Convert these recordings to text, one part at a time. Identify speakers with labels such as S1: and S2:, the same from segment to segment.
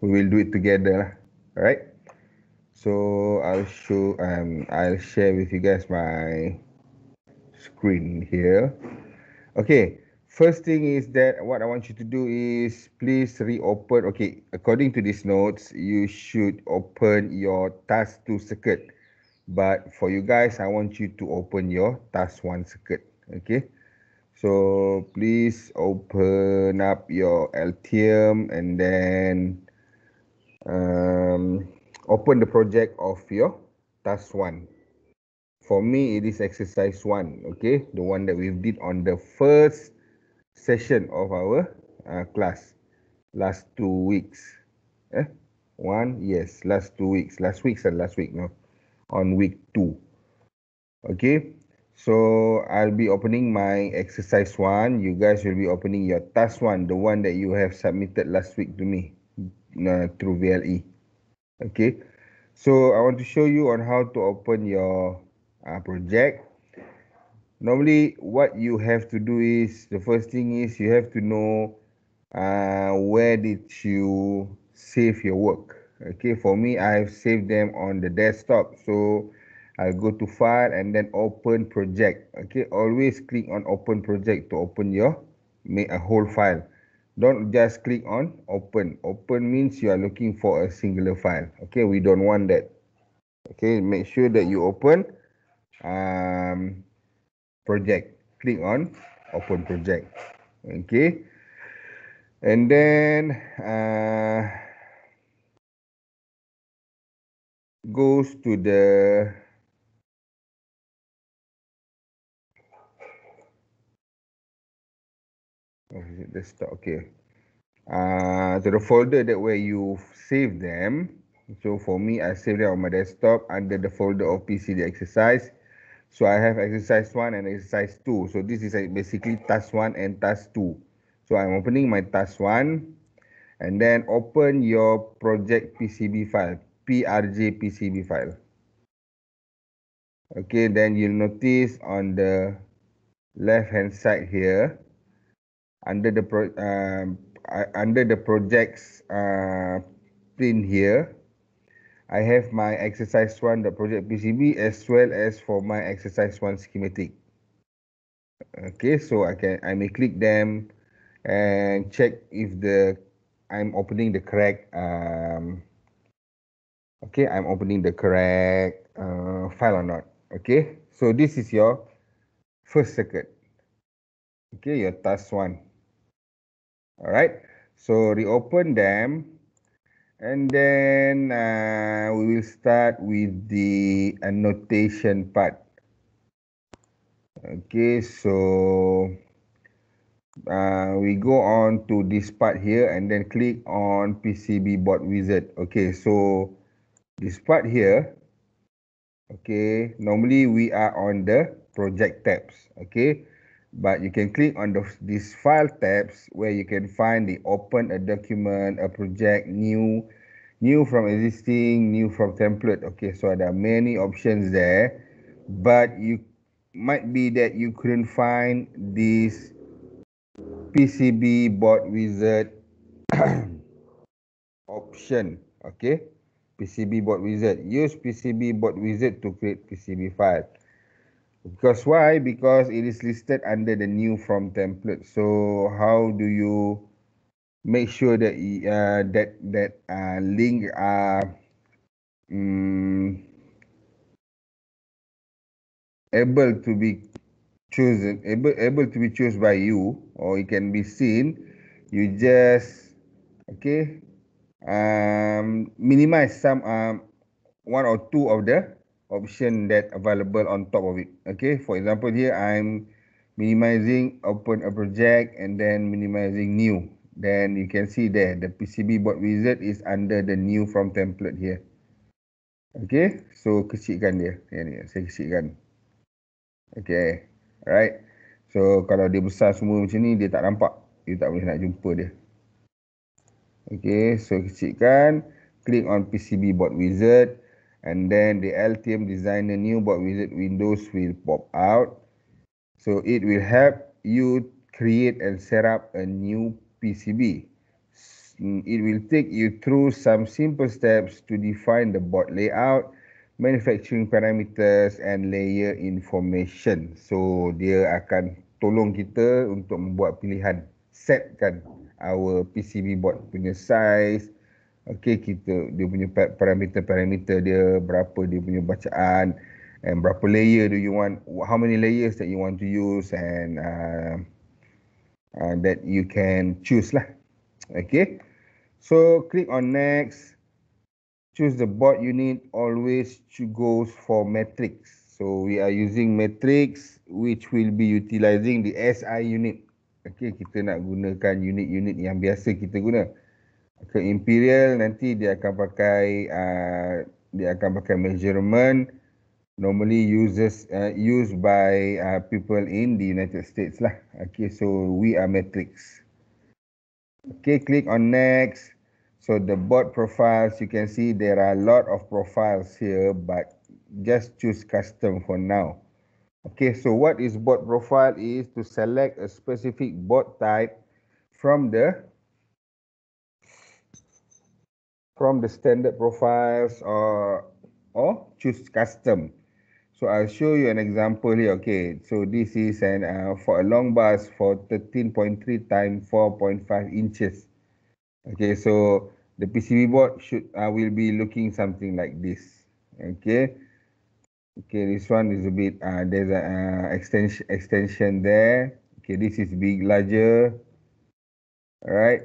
S1: we will do it together all right so i'll show um i'll share with you guys my screen here okay first thing is that what i want you to do is please reopen okay according to these notes you should open your task 2 circuit but for you guys i want you to open your task 1 circuit okay so please open up your Altium and then um, open the project of your task one. For me, it is exercise one, okay? The one that we did on the first session of our uh, class last two weeks. Eh? One, yes, last two weeks. Last week, and last week, no. On week two. Okay, so I'll be opening my exercise one. You guys will be opening your task one, the one that you have submitted last week to me uh, through VLE. Okay, so I want to show you on how to open your uh, project. Normally, what you have to do is the first thing is you have to know uh, where did you save your work. Okay, for me, I've saved them on the desktop. So i go to file and then open project. Okay, always click on open project to open your make a whole file. don't just click on open. Open means you are looking for a singular file. Okay, we don't want that. Okay, make sure that you open um, project. Click on open project. Okay.
S2: And then uh, goes to the or
S1: oh, is it okay uh the folder that where you save them so for me i save them on my desktop under the folder of the exercise so i have exercise one and exercise two so this is like basically task one and task two so i'm opening my task one and then open your project pcb file prj pcb file okay then you'll notice on the left hand side here under the pro, um, uh, under the projects uh, pin here, I have my exercise one, the project PCB, as well as for my exercise one schematic. Okay, so I can I may click them and check if the I'm opening the correct um, okay, I'm opening the correct uh, file or not. Okay, so this is your first circuit. Okay, your task one all right so reopen them and then uh, we will start with the annotation part okay so uh, we go on to this part here and then click on PCB board wizard. Okay, so this part here, okay, normally we are on the project tabs. Okay, but you can click on the, these file tabs where you can find the open a document, a project, new, new from existing, new from template. Okay, so there are many options there, but you might be that you couldn't find this PCB board wizard option. Okay, PCB board wizard. Use PCB board wizard to create PCB file. Because why? Because it is listed under the new from template. So how do you make sure that uh, that that uh, link are uh, um, able to be chosen able able to be chosen by you or it can be seen you just okay um minimize some um one or two of the option that available on top of it. Okay, for example here, I'm minimizing open a project and then minimizing new. Then you can see there, the PCB board wizard is under the new from template here. Okay, so kecilkan dia. Ya, ni, saya kecilkan. Okay, alright. So, kalau dia besar semua macam ni, dia tak nampak. dia tak boleh nak jumpa dia. Okay, so kecilkan. Click on PCB board wizard and then the LTM designer new board wizard windows will pop out. So it will help you create and set up a new PCB. Mm, it will take you through some simple steps to define the board layout, manufacturing parameters and layer information. So dia akan tolong kita untuk membuat pilihan setkan our PCB board punya size, okey kita dia punya parameter-parameter dia berapa dia punya bacaan and berapa layer do you want how many layers that you want to use and uh, uh, that you can choose lah okey so click on next choose the board you need always to goes for matrix so we are using matrix which will be utilizing the SI unit okey kita nak gunakan unit-unit yang biasa kita guna ke Imperial nanti dia akan pakai uh, dia akan pakai measurement normally uses uh, used by uh, people in the United States lah. Okay, so we are metrics. Okay, click on next. So the bot profiles, you can see there are a lot of profiles here, but just choose custom for now. Okay, so what is bot profile is to select a specific bot type from the from the standard profiles or or choose custom. So I'll show you an example here. Okay, so this is an uh, for a long bus for 13.3 times 4.5 inches. Okay, so the PCB board should uh, will be looking something like this. Okay, okay, this one is a bit uh, there's a uh, extension extension there. Okay, this is big larger. All right,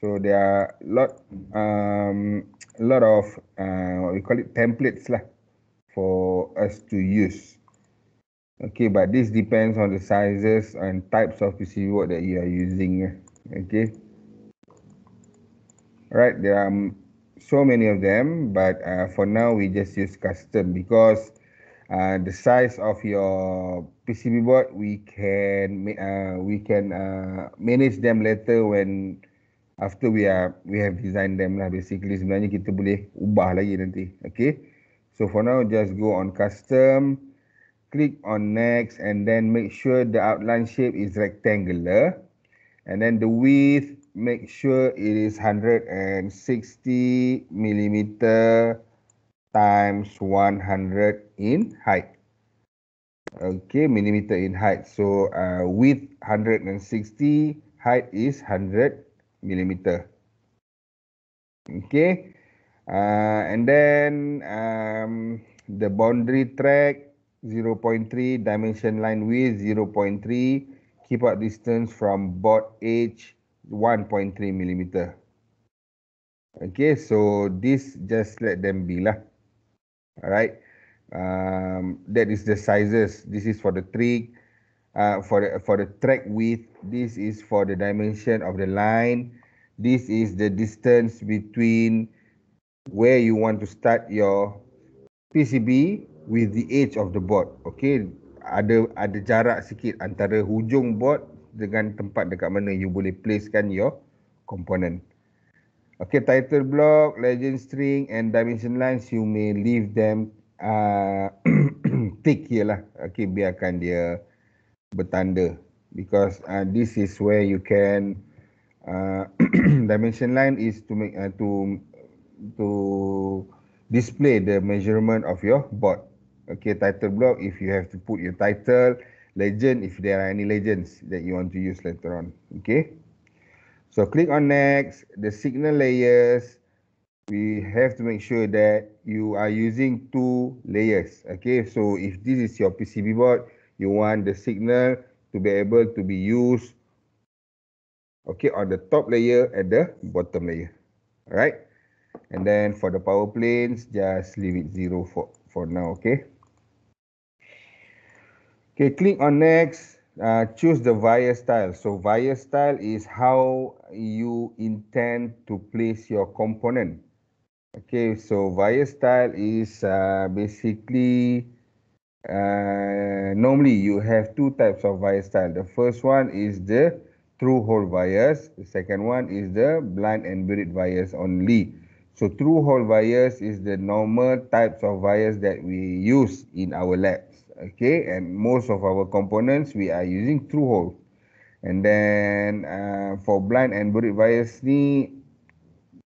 S1: So there are lot um, lot of uh, what we call it templates lah for us to use. Okay, but this depends on the sizes and types of PCB board that you are using. Okay. right? there are so many of them, but uh, for now we just use custom because uh, the size of your PCB board we can uh, we can uh, manage them later when after we are we have designed them lah basically sebenarnya kita boleh ubah lagi nanti okay so for now just go on custom click on next and then make sure the outline shape is rectangular and then the width make sure it is 160 millimeter times 100 in height okay millimeter in height so uh, width 160 height is 100 millimeter. Okay, uh, and then um, the boundary track 0.3 dimension line width 0.3 keep out distance from board edge 1.3 millimeter. Okay, so this just let them be lah. Alright, um, that is the sizes. This is for the trick. Uh, for the, for the track width. This is for the dimension of the line. This is the distance between where you want to start your PCB with the edge of the board. Okay, ada ada jarak sikit antara hujung board dengan tempat dekat mana you boleh placekan your component. Okay, title block, legend string and dimension lines, you may leave them uh, tick here lah. Okay, biarkan dia bertanda because uh, this is where you can uh, dimension line is to make uh, to to display the measurement of your board okay title block if you have to put your title legend if there are any legends that you want to use later on okay so click on next the signal layers we have to make sure that you are using two layers okay so if this is your pcb board You want the signal to be able to be used okay on the top layer and the bottom layer all right and then for the power planes just leave it zero for for now okay okay click on next uh, choose the wire style so wire style is how you intend to place your component okay so wire style is uh, basically uh, normally you have two types of wire style. The first one is the through hole wires. The second one is the blind and buried wires only. So through hole wires is the normal types of wires that we use in our labs. Okay, and most of our components we are using through hole. And then uh, for blind and buried wires ni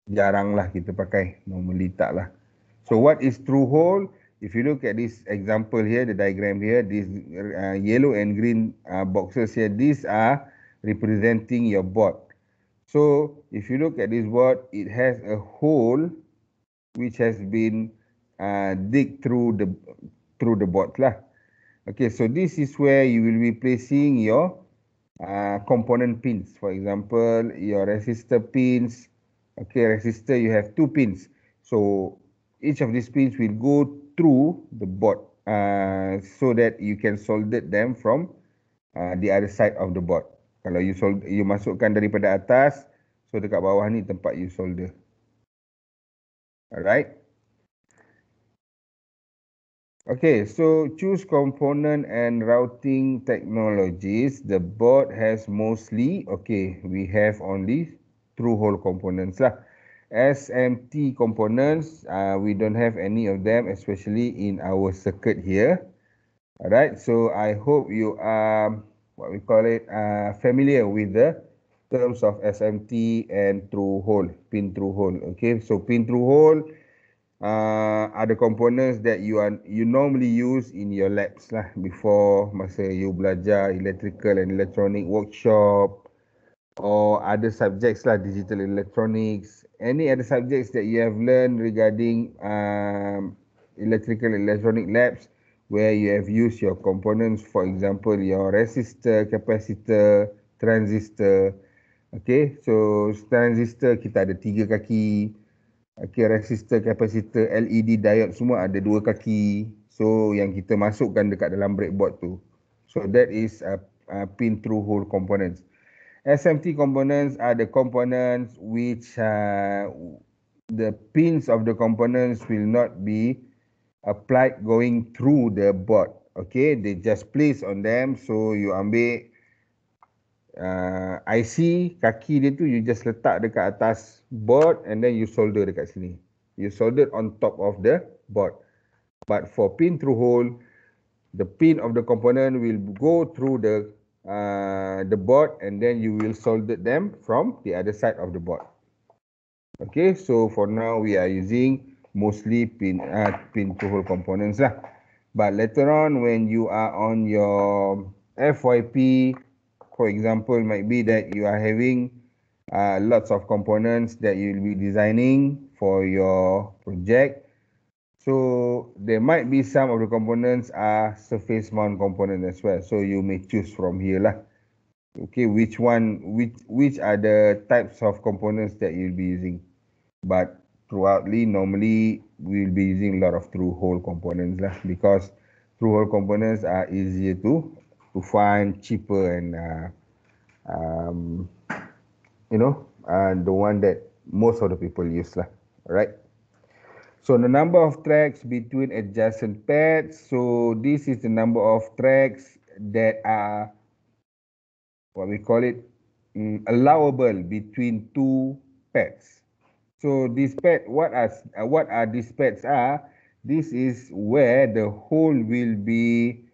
S1: jarang lah kita pakai. Normally tak lah. So what is through hole? if you look at this example here, the diagram here, these uh, yellow and green uh, boxes here, these are representing your board. So if you look at this board, it has a hole which has been uh, dig through the through the board lah. Okay, so this is where you will be placing your uh, component pins. For example, your resistor pins. Okay, resistor you have two pins. So each of these pins will go through the board uh, so that you can solder them from uh, the other side of the board. Kalau you solder, you masukkan daripada atas, so dekat bawah ni tempat you solder. Alright. Okay, so choose component and routing technologies. The board has mostly, okay, we have only through hole components lah. SMT components, uh, we don't have any of them, especially in our circuit here. Alright, so I hope you are, what we call it, uh, familiar with the terms of SMT and through hole, pin through hole. Okay, so pin through hole uh, are the components that you are you normally use in your labs lah before masa you belajar electrical and electronic workshop, or other subjects lah, digital electronics, any other subjects that you have learned regarding um, electrical electronic labs where you have used your components, for example, your resistor, capacitor, transistor. Okay, so transistor kita ada tiga kaki. Okay, resistor, capacitor, LED, diode semua ada dua kaki. So yang kita masukkan dekat dalam breadboard tu. So that is a, uh, a uh, pin through hole components. SMT components are the components which uh, the pins of the components will not be applied going through the board. Okay, they just place on them. So you ambil uh, IC, kaki dia tu you just letak dekat atas board and then you solder dekat sini. You solder on top of the board. But for pin through hole, the pin of the component will go through the Uh, the board and then you will solder them from the other side of the board. Okay, so for now we are using mostly pin uh, pin to hole components lah. But later on when you are on your FYP, for example, might be that you are having uh, lots of components that you'll be designing for your project so there might be some of the components are surface mount component as well. So you may choose from here lah. Okay, which one, which, which are the types of components that you'll be using. But throughoutly, normally we'll be using a lot of through hole components lah because through hole components are easier to, to find, cheaper and uh, um, you know, and the one that most of the people use lah, right? So the number of tracks between adjacent pads. So this is the number of tracks that are what we call it um, allowable between two pads. So these pads, what are uh, what are these pads are? This is where the hole will be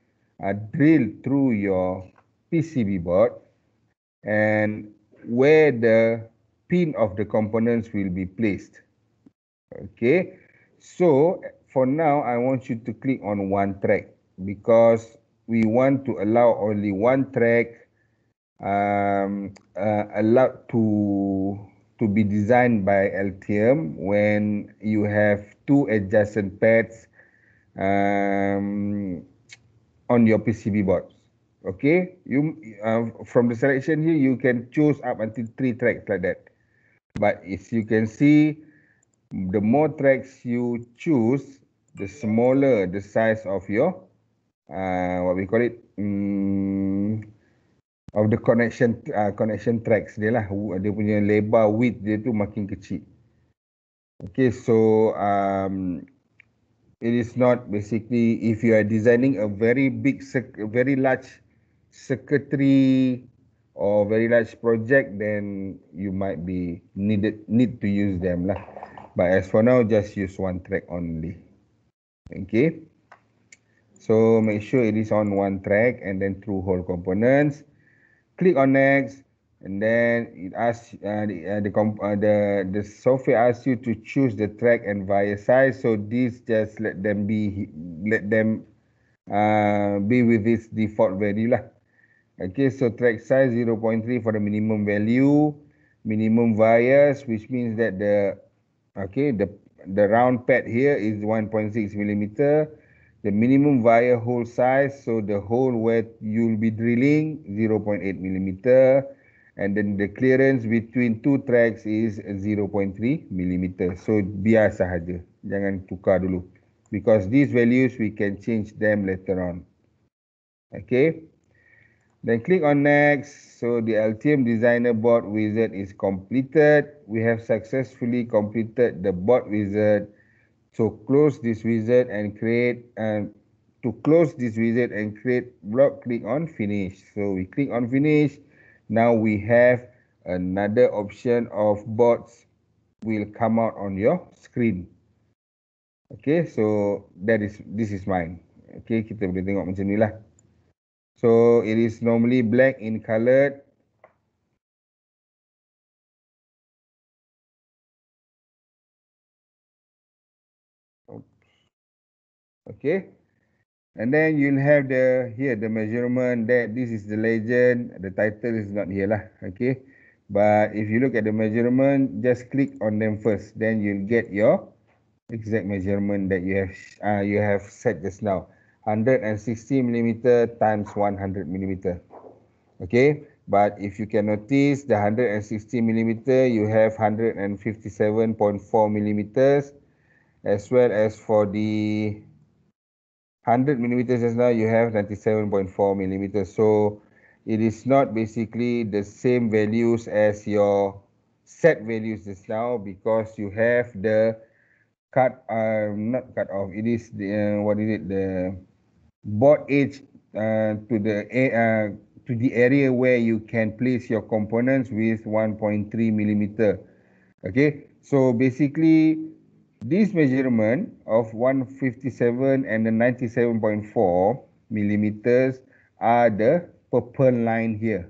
S1: uh, drilled through your PCB board and where the pin of the components will be placed. Okay, so for now, I want you to click on one track because we want to allow only one track um, uh, allowed to to be designed by LTM when you have two adjacent pads um, on your PCB boards. Okay, you uh, from the selection here you can choose up until three tracks like that. But if you can see, the more tracks you choose, the smaller the size of your, uh, what we call it, um, of the connection uh, connection tracks dia lah. Dia punya lebar width dia tu makin kecil. Okay, so um, it is not basically if you are designing a very big, very large circuitry or very large project, then you might be needed need to use them lah. But as for now, just use one track only. Okay. So make sure it is on one track and then through whole components. Click on next and then it asks uh, the, uh, the, comp uh, the the software asks you to choose the track and via size. So this just let them be let them uh, be with its default value lah. Okay, so track size 0.3 for the minimum value, minimum bias, which means that the Okay, the the round pad here is 1.6 millimeter. The minimum via hole size, so the hole where you'll be drilling 0.8 millimeter, and then the clearance between two tracks is 0.3 millimeter. So biar sahaja, jangan tukar dulu, because these values we can change them later on. Okay. Then click on next. So the LTM designer board wizard is completed. We have successfully completed the board wizard. So close this wizard and create and to close this wizard and create block, click on finish. So we click on finish. Now we have another option of boards will come out on your screen. Okay, so that is this is mine. Okay, kita boleh tengok macam ni lah.
S2: So it is normally black in color. Okay. And then you'll have the
S1: here the measurement that this is the legend. The title is not here lah. Okay. But if you look at the measurement, just click on them first. Then you'll get your exact measurement that you have uh, you have set just now. 160mm times 100mm. Okay. But if you can notice the 160mm, you have 157.4mm as well as for the 100mm just now, you have 97.4mm. So it is not basically the same values as your set values just now because you have the cut, uh, not cut off, it is the, uh, what is it, the board edge uh, to the uh, to the area where you can place your components with 1.3 millimeter. Okay, so basically this measurement of 157 and the 97.4 millimeters are the purple line here.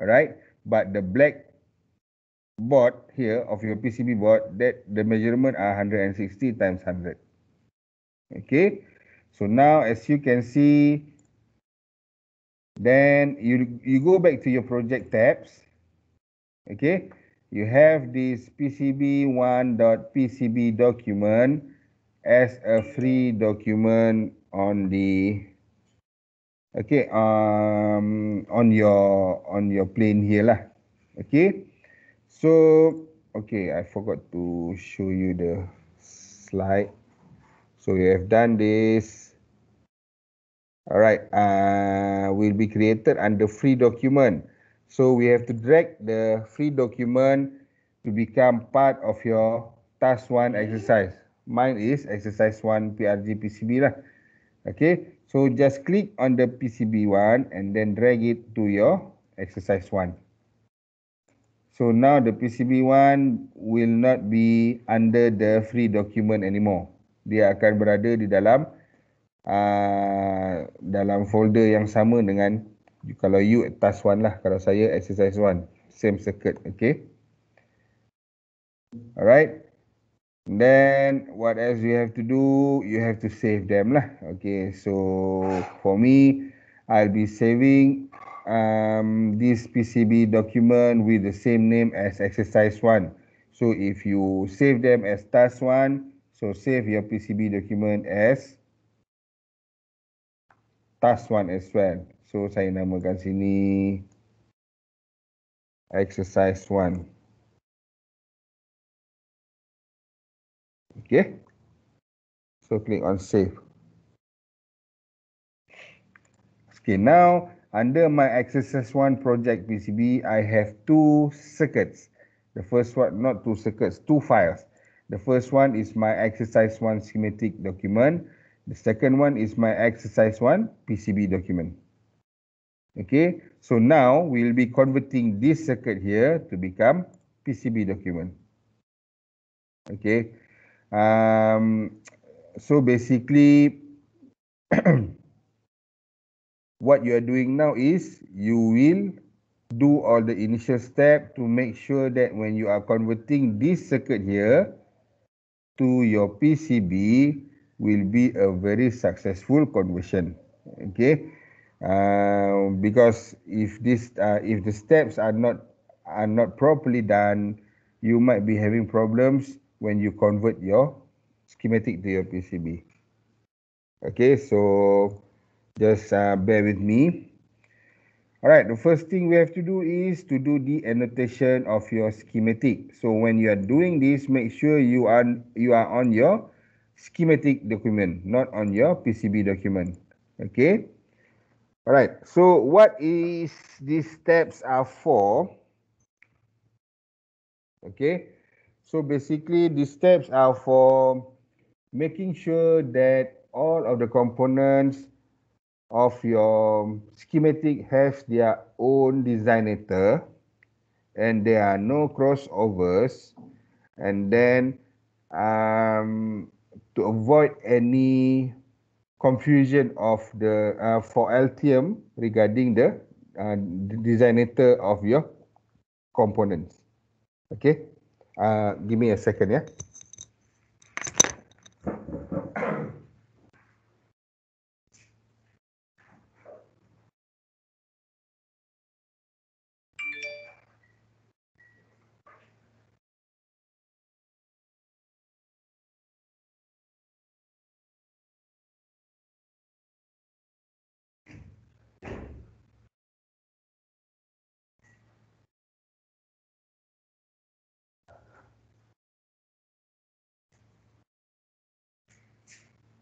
S1: Alright, but the black board here of your PCB board that the measurement are 160 times 100. Okay. So now, as you can see, then you, you go back to your project tabs. Okay, you have this pcb1.pcb document as a free document on the okay um on your on your plane here lah okay so okay i forgot to show you the slide so we have done this. All right, uh, will be created under free document. So we have to drag the free document to become part of your task one exercise. Mine is exercise one PRG PCB lah. Okay, so just click on the PCB one and then drag it to your exercise one. So now the PCB one will not be under the free document anymore. dia akan berada di dalam uh, dalam folder yang sama dengan kalau you task one lah kalau saya exercise one same circuit okay alright then what else you have to do you have to save them lah okay so for me I'll be saving um, this PCB document with the same name as exercise one so if you save them as task one So save your PCB document as
S2: task 1 as well. So saya namakan sini exercise 1. Okay. So click on save.
S1: Okay, now under my exercise 1 project PCB, I have two circuits. The first one, not two circuits, two files. The first one is my exercise one schematic document. The second one is my exercise one PCB document. Okay, so now we'll be converting this circuit here to become PCB document. Okay, um, so basically what you are doing now is you will do all the initial step to make sure that when you are converting this circuit here to your PCB will be a very successful conversion. Okay, uh, because if this uh, if the steps are not are not properly done, you might be having problems when you convert your schematic to your PCB. Okay, so just uh, bear with me. All right, the first thing we have to do is to do the annotation of your schematic. So when you are doing this, make sure you are, you are on your schematic document, not on your PCB document. Okay. All right. So what is these steps are for? Okay. So basically, these steps are for making sure that all of the components of your schematic have their own designator and there are no crossovers and then um, to avoid any confusion of the uh, for LTM regarding the, uh, designator of your components. Okay, uh, give me a second, yeah.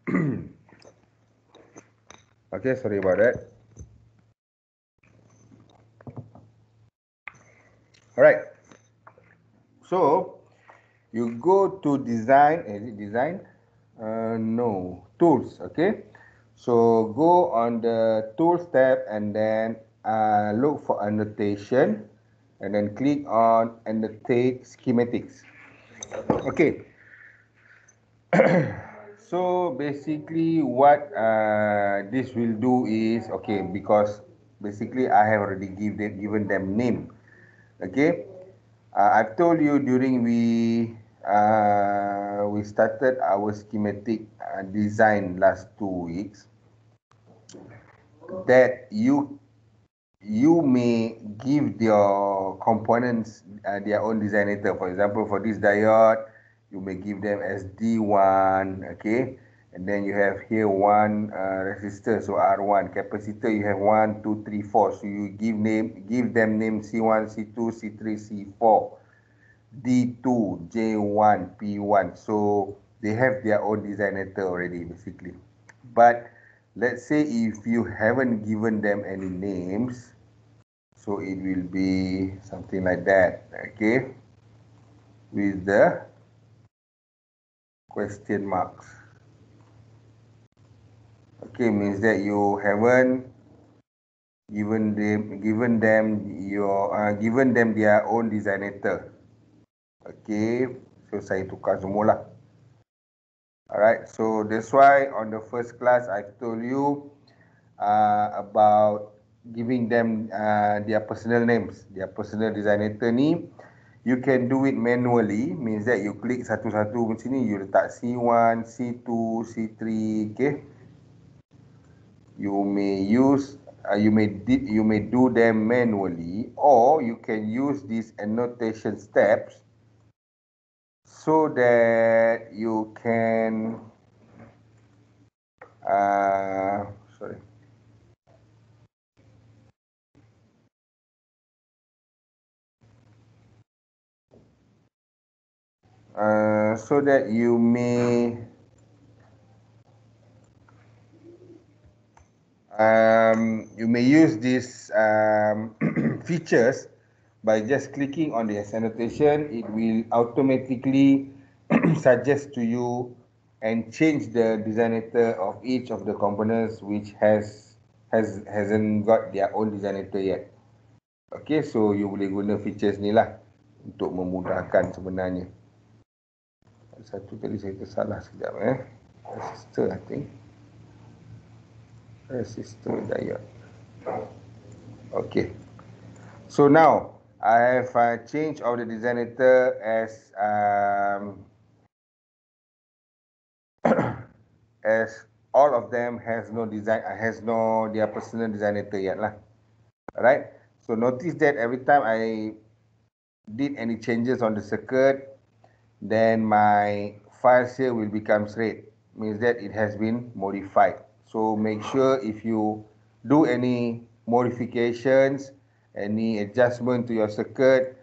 S2: okay, sorry
S1: about that. All right. So you go to design, is it design? Uh, no, tools, okay? So go on the tools tab and then uh, look for annotation and then click on annotate schematics. Okay. So basically, what uh, this will do is okay because basically I have already give them, given them name. Okay, uh, I've told you during we uh, we started our schematic uh, design last two weeks that you you may give your components uh, their own designator. For example, for this diode you may give them as D1, okay? And then you have here one uh, resistor, so R1. Capacitor, you have one, two, three, four. So you give name, give them name C1, C2, C3, C4, D2, J1, P1. So they have their own design letter already, basically. But let's say if you haven't given them any names, so it will be something like that, okay? With the question marks. Okay, means that you haven't given them given them your uh, given them their own designator. Okay, so saya tukar semula. Alright, so that's why on the first class I told you uh, about giving them uh, their personal names, their personal designer name you can do it manually means that you click satu-satu ke sini you letak C1, C2, C3 okay you may use uh, you may do, you may do them manually or you can use these annotation steps so that you
S2: can uh sorry Uh, so that you
S1: may um, you may use these um, features by just clicking on the annotation, it will automatically suggest to you and change the designator of each of the components which has has hasn't got their own designator yet. Okay, so you boleh guna features ni lah untuk memudahkan sebenarnya satu kali saya tersalah sekejap eh. Resistor I think. Resistor diode. Okay. So now, I have a uh, change of the designator as um, as all of them has no design, uh, has no their personal designator yet lah. Alright. So notice that every time I did any changes on the circuit, then my file here will become straight means that it has been modified so make sure if you do any modifications any adjustment to your circuit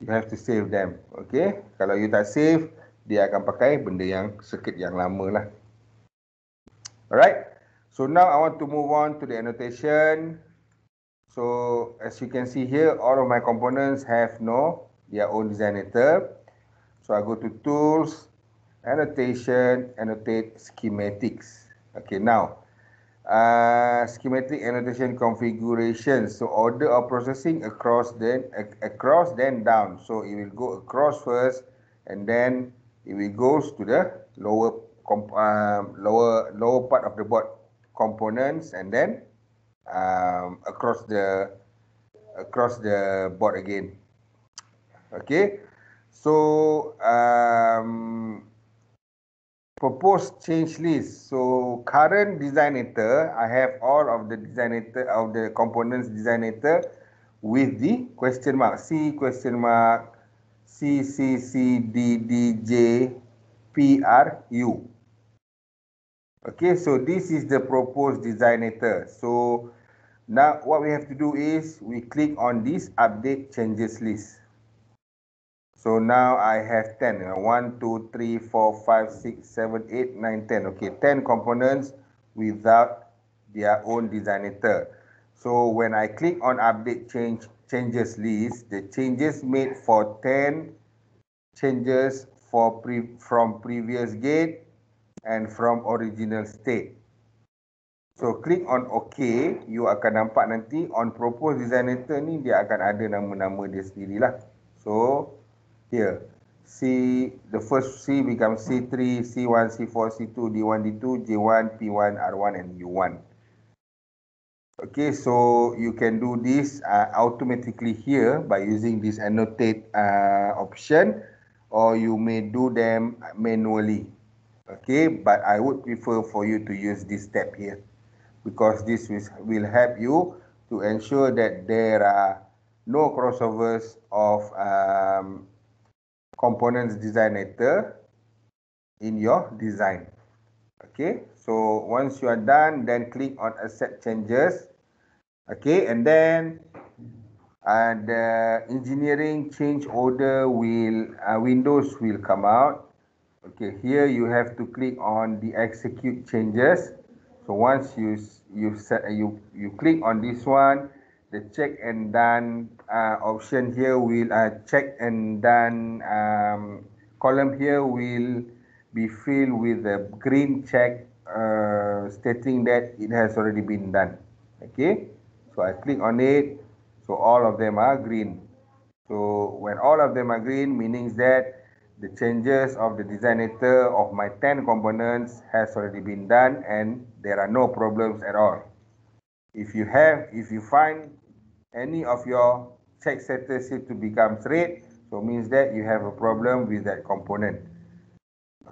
S1: you have to save them okay kalau you tak save dia akan pakai benda yang circuit yang lama lah alright so now i want to move on to the annotation so as you can see here all of my components have no their own designer So I go to tools, annotation, annotate schematics. Okay, now uh, schematic annotation configuration. So order of processing across then across then down. So it will go across first, and then it will goes to the lower um, lower lower part of the board components, and then um, across the across the board again. Okay. So um, proposed change list. So current designator, I have all of the designator of the components designator with the question mark C question mark C C C D D J P R U. Okay, so this is the proposed designator. So now what we have to do is we click on this update changes list. So now I have 10. 1, 2, 3, 4, 5, 6, 7, 8, 9, 10. Okay, 10 components without their own designator. So when I click on update change changes list, the changes made for 10 changes for pre from previous gate and from original state. So click on OK, you akan nampak nanti on proposed designator ni dia akan ada nama-nama dia sendirilah. So here. C, the first C becomes C3, C1, C4, C2, D1, D2, J1, P1, R1, and U1. Okay, so you can do this uh, automatically here by using this annotate uh, option or you may do them manually. Okay, but I would prefer for you to use this step here because this will help you to ensure that there are no crossovers of um, components designator in your design. Okay, so once you are done, then click on accept changes. Okay, and then uh, the engineering change order will uh, windows will come out. Okay, here you have to click on the execute changes. So once you you set you you click on this one. the check and done uh, option here will uh, check and done um, column here will be filled with a green check uh, stating that it has already been done okay so I click on it so all of them are green so when all of them are green meaning that the changes of the designator of my 10 components has already been done and there are no problems at all if you have if you find any of your check setters seem to become straight. So means that you have a problem with that component.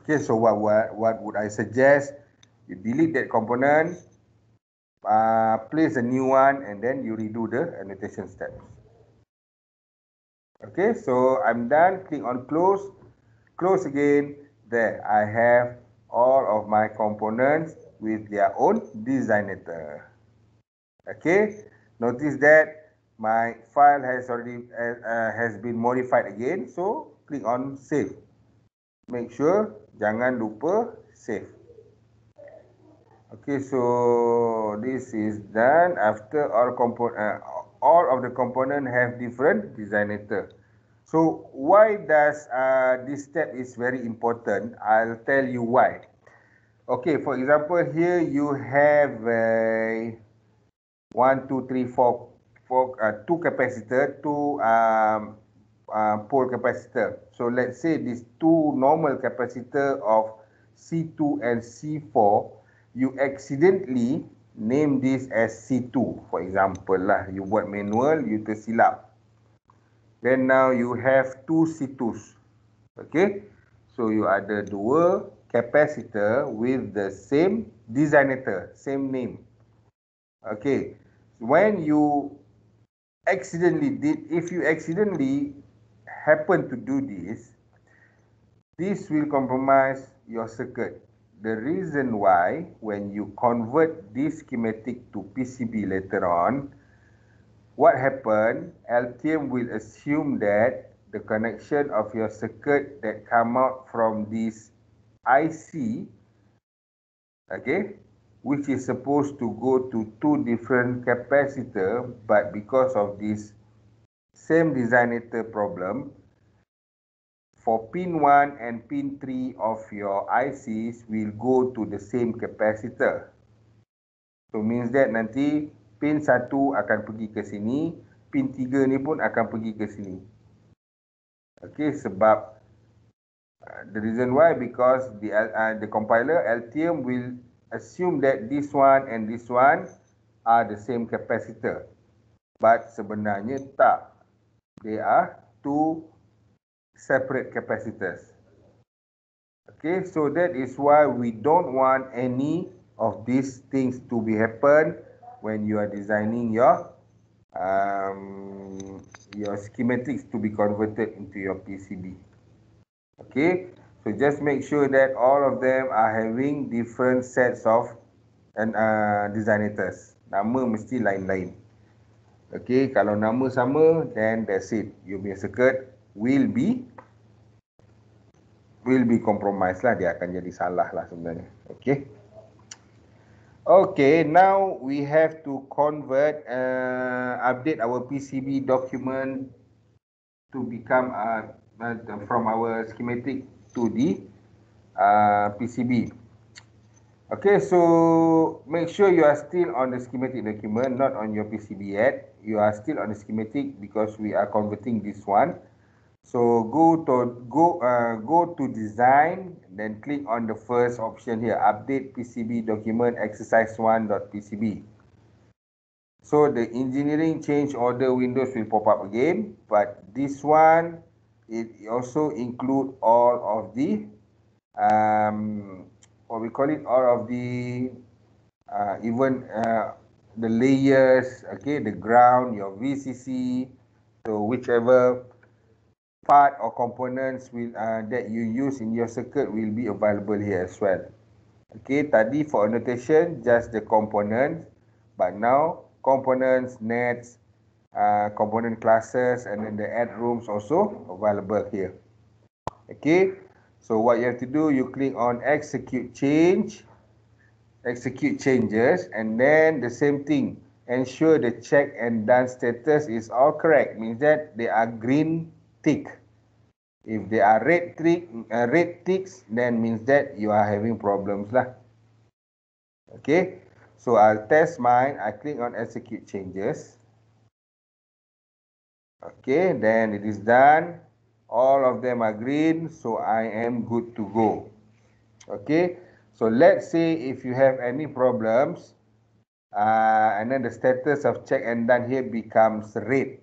S1: Okay, so what what, what would I suggest? You delete that component, uh, place a new one, and then you redo the annotation steps. Okay, so I'm done. Click on close. Close again. There, I have all of my components with their own designator. Okay, notice that my file has already uh, uh, has been modified again so click on save make sure jangan lupa save okay so this is done after all component uh, all of the component have different designator so why does uh, this step is very important i'll tell you why okay for example here you have a uh, 1 2 3 4 for uh, two capacitor two um, uh, pole capacitor so let's say these two normal capacitor of C2 and C4 you accidentally name this as C2 for example lah you buat manual you tersilap then now you have two C2s okay so you ada dua capacitor with the same designator same name okay when you accidentally did, if you accidentally happen to do this, this will compromise your circuit. The reason why, when you convert this schematic to PCB later on, what happened, LTM will assume that the connection of your circuit that come out from this IC, okay, which is supposed to go to two different capacitor but because of this same designator problem for pin 1 and pin 3 of your ICs will go to the same capacitor. So means that nanti pin 1 akan pergi ke sini, pin 3 ni pun akan pergi ke sini. Okay, sebab uh, the reason why because the uh, the compiler Altium will assume that this one and this one are the same capacitor. But sebenarnya tak. They are two separate capacitors. Okay, so that is why we don't want any of these things to be happen when you are designing your um, your schematics to be converted into your PCB. Okay, So just make sure that all of them are having different sets of and uh, designators. Nama mesti lain-lain. Okay, kalau nama sama, then that's it. You punya circuit will be will be compromised lah. Dia akan jadi salah lah sebenarnya. Okay. Okay, now we have to convert, uh, update our PCB document to become uh, uh from our schematic to the uh, PCB. Okay, so make sure you are still on the schematic document, not on your PCB yet. You are still on the schematic because we are converting this one. So go to go uh, go to design, then click on the first option here, update PCB document exercise One .dot PCB. So the engineering change order windows will pop up again, but this one it also include all of the um, what we call it all of the uh, even uh, the layers okay the ground your VCC so whichever part or components will uh, that you use in your circuit will be available here as well okay tadi for annotation just the components but now components nets Uh, component classes and then the add rooms also available here. Okay, so what you have to do, you click on execute change, execute changes, and then the same thing, ensure the check and done status is all correct, means that they are green tick. If they are red, tick, uh, red ticks, then means that you are having problems. Lah. Okay, so I'll test mine. I click on execute changes. Okay, then it is done. All of them are green, so I am good to go. Okay, so let's say if you have any problems, uh, and then the status of check and done here becomes red.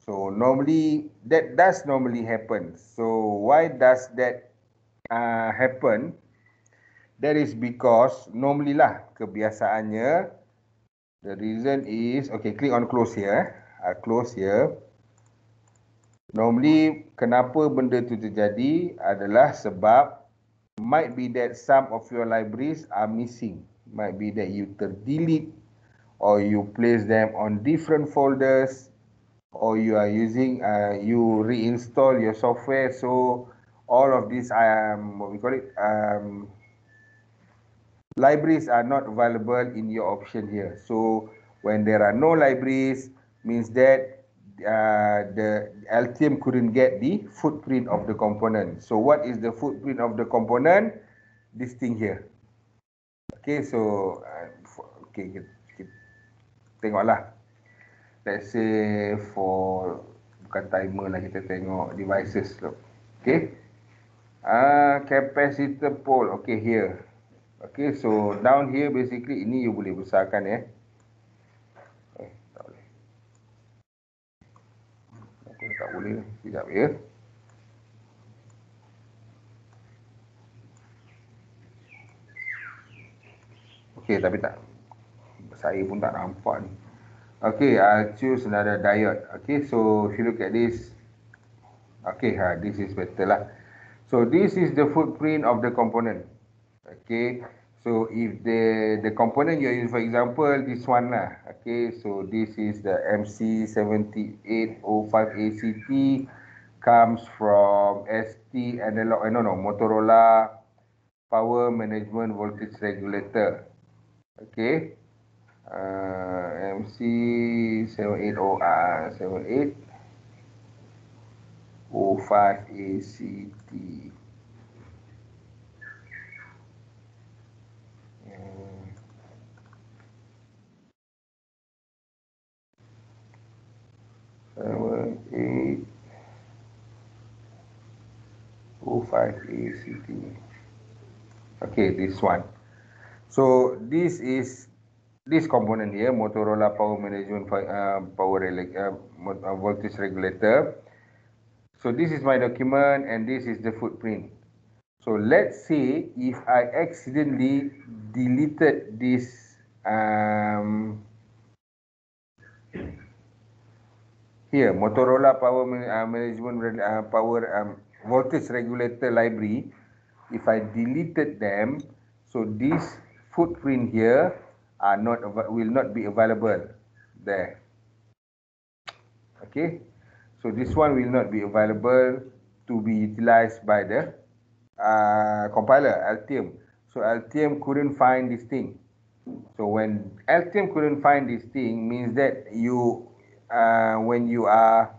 S1: So normally, that does normally happen. So why does that uh, happen? That is because, normally lah, kebiasaannya, the reason is, okay, click on close here. Eh. I uh, close here. Normally, kenapa benda tu terjadi adalah sebab might be that some of your libraries are missing. Might be that you terdelete or you place them on different folders or you are using, uh, you reinstall your software. So, all of these, um, what we call it, um, libraries are not available in your option here. So, when there are no libraries, means that uh, the LTM couldn't get the footprint of the component. So what is the footprint of the component? This thing here. Okay, so uh, for, okay, tengoklah. Let's say for bukan timer lah kita tengok devices lo. Okay. Ah, uh, capacitor pole. Okay, here. Okay, so down here basically ini you boleh besarkan ya. Eh. tak boleh tidak Sekejap ya. Okey tapi tak. Saya pun tak nampak ni. Okey, I choose another diode. Okey, so if you look at this. Okey, ha, this is better lah. So this is the footprint of the component. Okey. So if the the component you use, for example, this one lah. Okay, so this is the MC7805ACT comes from ST analog, eh, no, no, Motorola Power Management Voltage Regulator. Okay, uh, MC780R7805ACT. 458 458 CT okay this one so this is this component here Motorola power management uh, power uh, uh, voltage regulator so this is my document and this is the footprint so let's say if I accidentally deleted this um, Here, Motorola Power uh, Management uh, Power um, Voltage Regulator Library. If I deleted them, so this footprint here are not will not be available there. Okay, so this one will not be available to be utilized by the uh, compiler Altium. So Altium couldn't find this thing. So when Altium couldn't find this thing means that you uh, when you are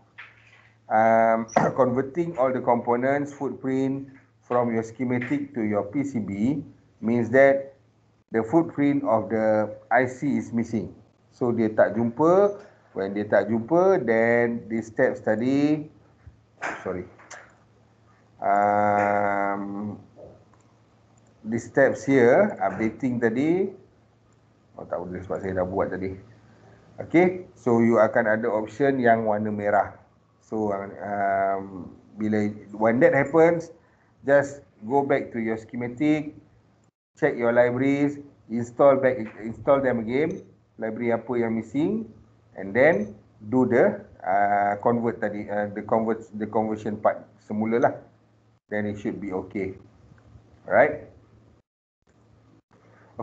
S1: um, converting all the components footprint from your schematic to your PCB means that the footprint of the IC is missing. So dia tak jumpa. When dia tak jumpa, then this step study, sorry, um, this steps here updating tadi. Oh tak boleh sebab saya dah buat tadi. Okay, so you akan ada option yang warna merah. So, um, um, bila when that happens, just go back to your schematic, check your libraries, install back, install them again, library apa yang missing, and then do the uh, convert tadi, uh, the convert, the conversion part semula lah. Then it should be okay. Alright.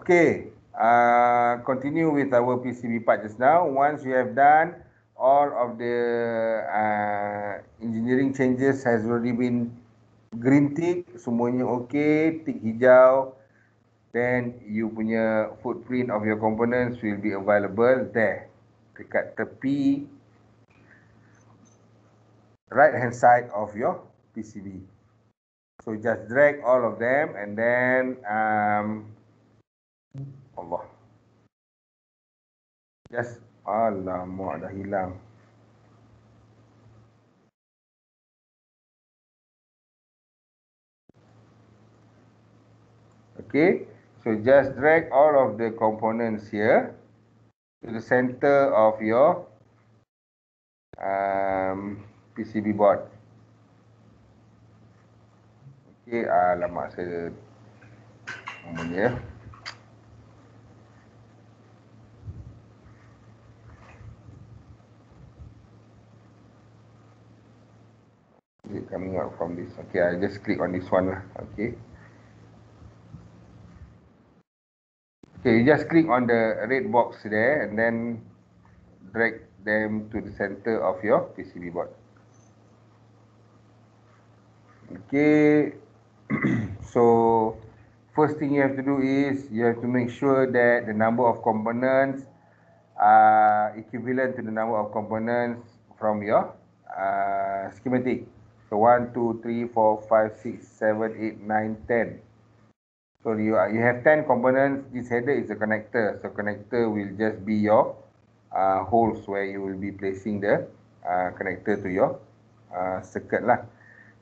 S1: Okay, Uh, continue with our PCB part just now. Once you have done all of the uh, engineering changes has already been green tick, semuanya okay, tick hijau, then you punya footprint of your components will be available there dekat tepi right hand side of your PCB. So just drag all of them and then um, Allah.
S2: Yes. Alamak dah hilang.
S1: Okay. So just drag all of the components here to the center of your um, PCB board. Okay, alamak saya. Kemudian ya. coming out from this. Okay, I just click on this one lah. Okay. Okay, you just click on the red box there and then drag them to the center of your PCB board. Okay. so, first thing you have to do is you have to make sure that the number of components are equivalent to the number of components from your uh, schematic. So 1, 2, 3, 4, 5, 6, 7, 8, 9, 10. So you, uh, you have 10 components. This header is a connector. So connector will just be your uh, holes where you will be placing the uh, connector to your uh, circuit lah.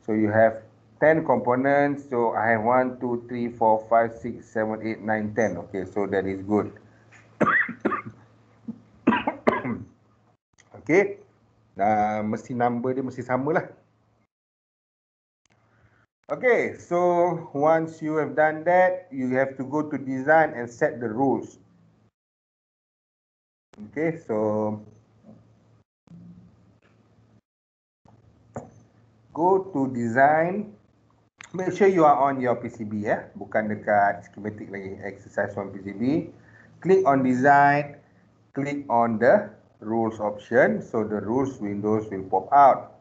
S1: So you have 10 components. So I have 1, 2, 3, 4, 5, 6, 7, 8, 9, 10. Okay, so that is good. okay. Uh, mesti number dia mesti samalah. lah. Okay, so once you have done that, you have to go to design and set the rules. Okay, so go to design. Make sure you are on your PCB Yeah, bukan dekat schematic lagi, exercise on PCB. Click on design, click on the rules option. So the rules windows will pop out.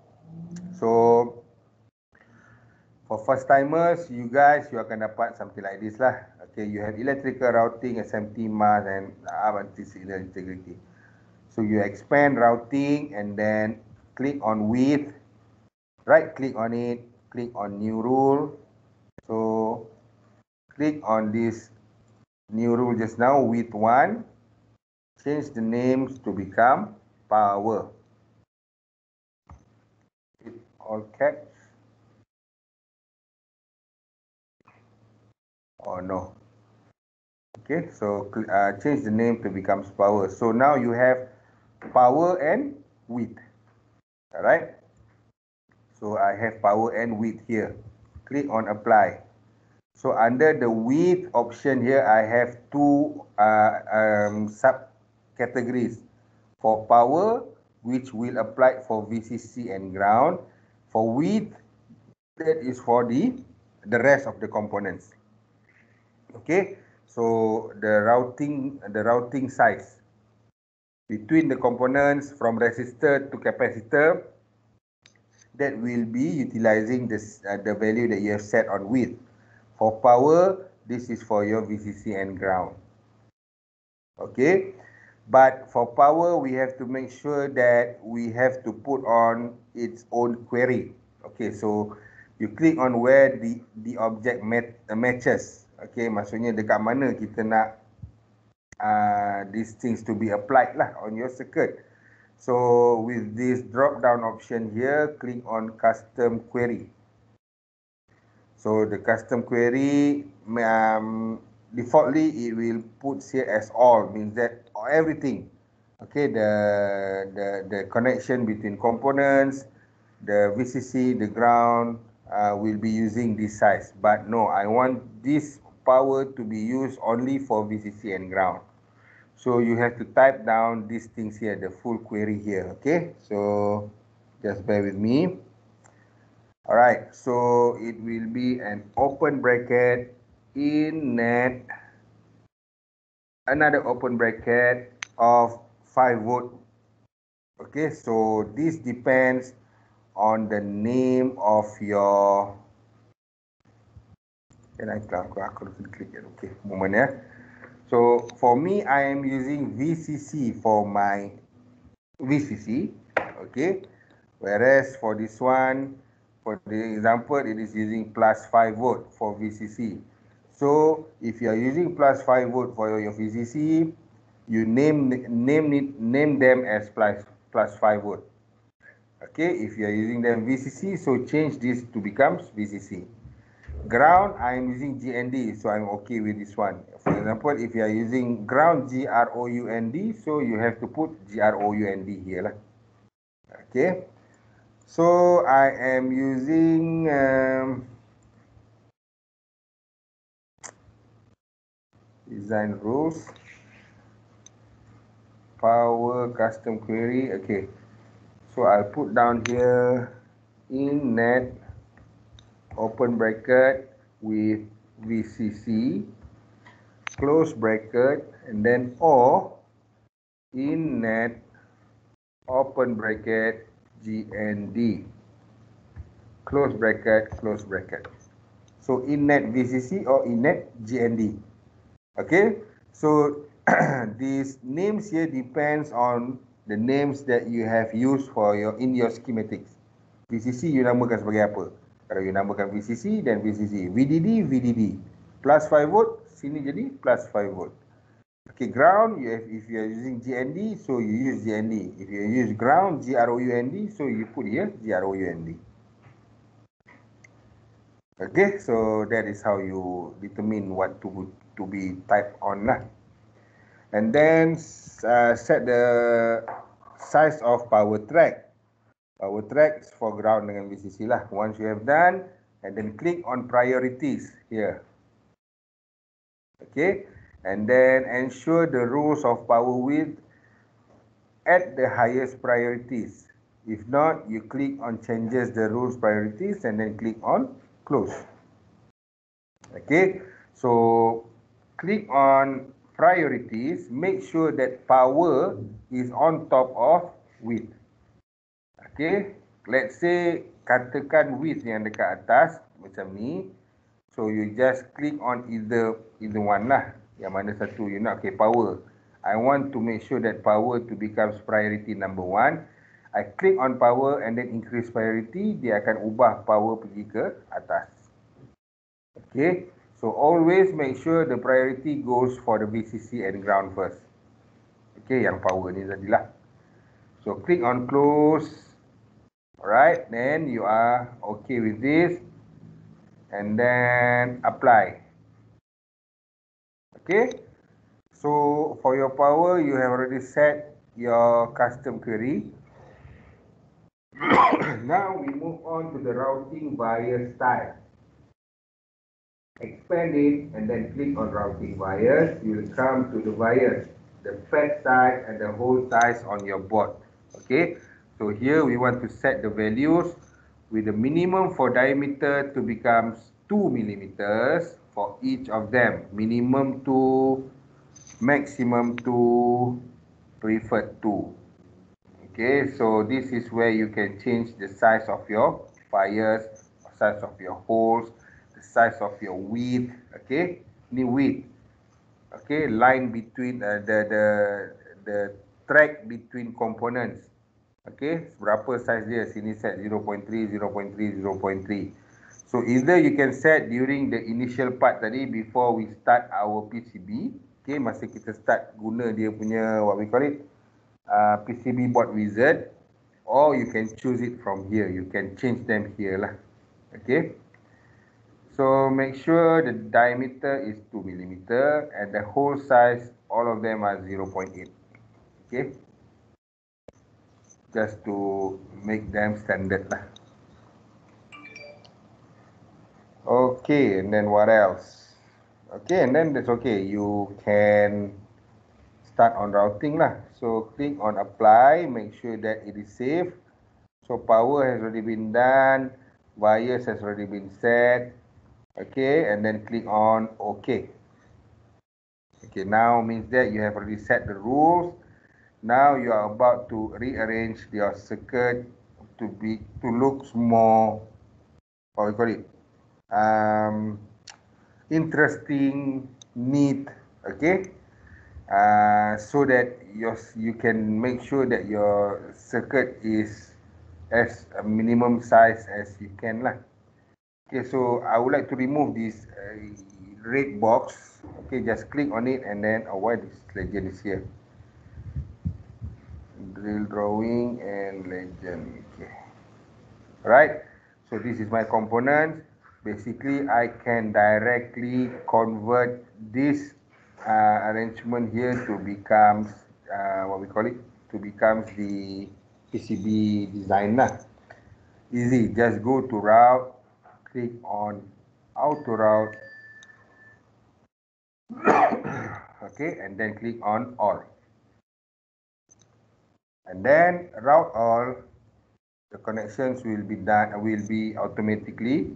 S1: So For first timers, you guys, you akan dapat something like this lah. Okay, you have electrical routing, SMT mask and RMT uh, signal integrity. So you expand routing and then click on width, right click on it, click on new rule. So click on this new rule just now, width one, change the
S2: names to become power. All caps.
S1: or no okay so uh, change the name to becomes power so now you have power and width all right so i have power and width here click on apply so under the width option here i have two uh, um, subcategories for power which will apply for vcc and ground for width that is for the the rest of the components Okay, so the routing the routing size between the components from resistor to capacitor that will be utilizing this uh, the value that you have set on width for power this is for your VCC and ground okay but for power we have to make sure that we have to put on its own query okay so you click on where the the object mat uh, matches Okay, maksudnya dekat mana kita nak uh, these things to be applied lah on your circuit. So, with this drop-down option here, click on custom query. So, the custom query, um, defaultly, it will put here as all, means that everything. Okay, the, the, the connection between components, the VCC, the ground, uh, will be using this size. But no, I want this power to be used only for VCC and ground. So you have to type down these things here, the full query here, okay? So just bear with me. All right, so it will be an open bracket in net, another open bracket of 5 volt. Okay, so this depends on the name of your then I click it. Okay, moment here. So for me, I am using VCC for my VCC. Okay, whereas for this one, for the example, it is using plus 5 volt for VCC. So if you are using plus 5 volt for your VCC, you name name it name them as plus plus 5 volt. Okay, if you are using them VCC, so change this to becomes VCC ground, I am using GND, so I'm okay with this one. For example, if you are using ground, G-R-O-U-N-D, so you have to put G-R-O-U-N-D here. Lah. Okay. So I am using um, design rules, power custom query. Okay. So I'll put down here in net open bracket with VCC, close bracket, and then or in net open bracket GND, close bracket, close bracket. So in net VCC or in net GND. Okay, so these names here depends on the names that you have used for your in your schematics. VCC you namakan sebagai apa? Kalau you namakan VCC dan VCC, VDD, VDD. Plus 5 volt, sini jadi plus 5 volt. Okay, ground, you have, if you are using GND, so you use GND. If you use ground, GROUND, so you put here GROUND. Okay, so that is how you determine what to to be type on lah. And then uh, set the size of power track. our tracks foreground dengan VCC lah. Once you have done, and then click on priorities here. Okay, and then ensure the rules of power width at the highest priorities. If not, you click on changes the rules priorities and then click on close. Okay, so click on priorities, make sure that power is on top of width. Okay, let's say katakan width yang dekat atas macam ni. So you just click on either either one lah. Yang mana satu you nak, okay power. I want to make sure that power to becomes priority number one. I click on power and then increase priority. Dia akan ubah power pergi ke atas. Okay, so always make sure the priority goes for the VCC and ground first. Okay, yang power ni lah. So click on close. Right, then you are okay with this and then apply okay so for your power you have already set your custom query now we move on to the routing via style expand it and then click on routing wires you will come to the wires the fat size and the whole size on your board okay so here we want to set the values with the minimum for diameter to becomes 2 millimeters for each of them. Minimum 2, maximum 2, preferred 2. Okay, so this is where you can change the size of your fires, size of your holes, the size of your width, okay? new width, okay? Line between uh, the, the, the track between components Okay, berapa size dia? Sini set 0.3, 0.3, 0.3. So either you can set during the initial part tadi before we start our PCB. Okay, masa kita start guna dia punya what we call it, uh, ah, PCB board wizard. Or you can choose it from here. You can change them here lah. Okay. So make sure the diameter is 2 millimeter and the hole size, all of them are 0.8. Okay just to make them standard lah. Okay, and then what else? Okay, and then that's okay. You can start on routing lah. So click on apply, make sure that it is safe. So power has already been done, wires has already been set. Okay, and then click on okay. Okay, now means that you have already set the rules now you are about to rearrange your circuit to be to look more how you call it um interesting neat okay uh so that your you can make sure that your circuit is as a minimum size as you can lah okay so i would like to remove this uh, red box okay just click on it and then avoid oh, this legend is here drawing and legend okay right so this is my components basically I can directly convert this uh, arrangement here to becomes uh, what we call it to becomes the PCB designer easy just go to route click on auto route okay and then click on all and then route all the connections will be done will be automatically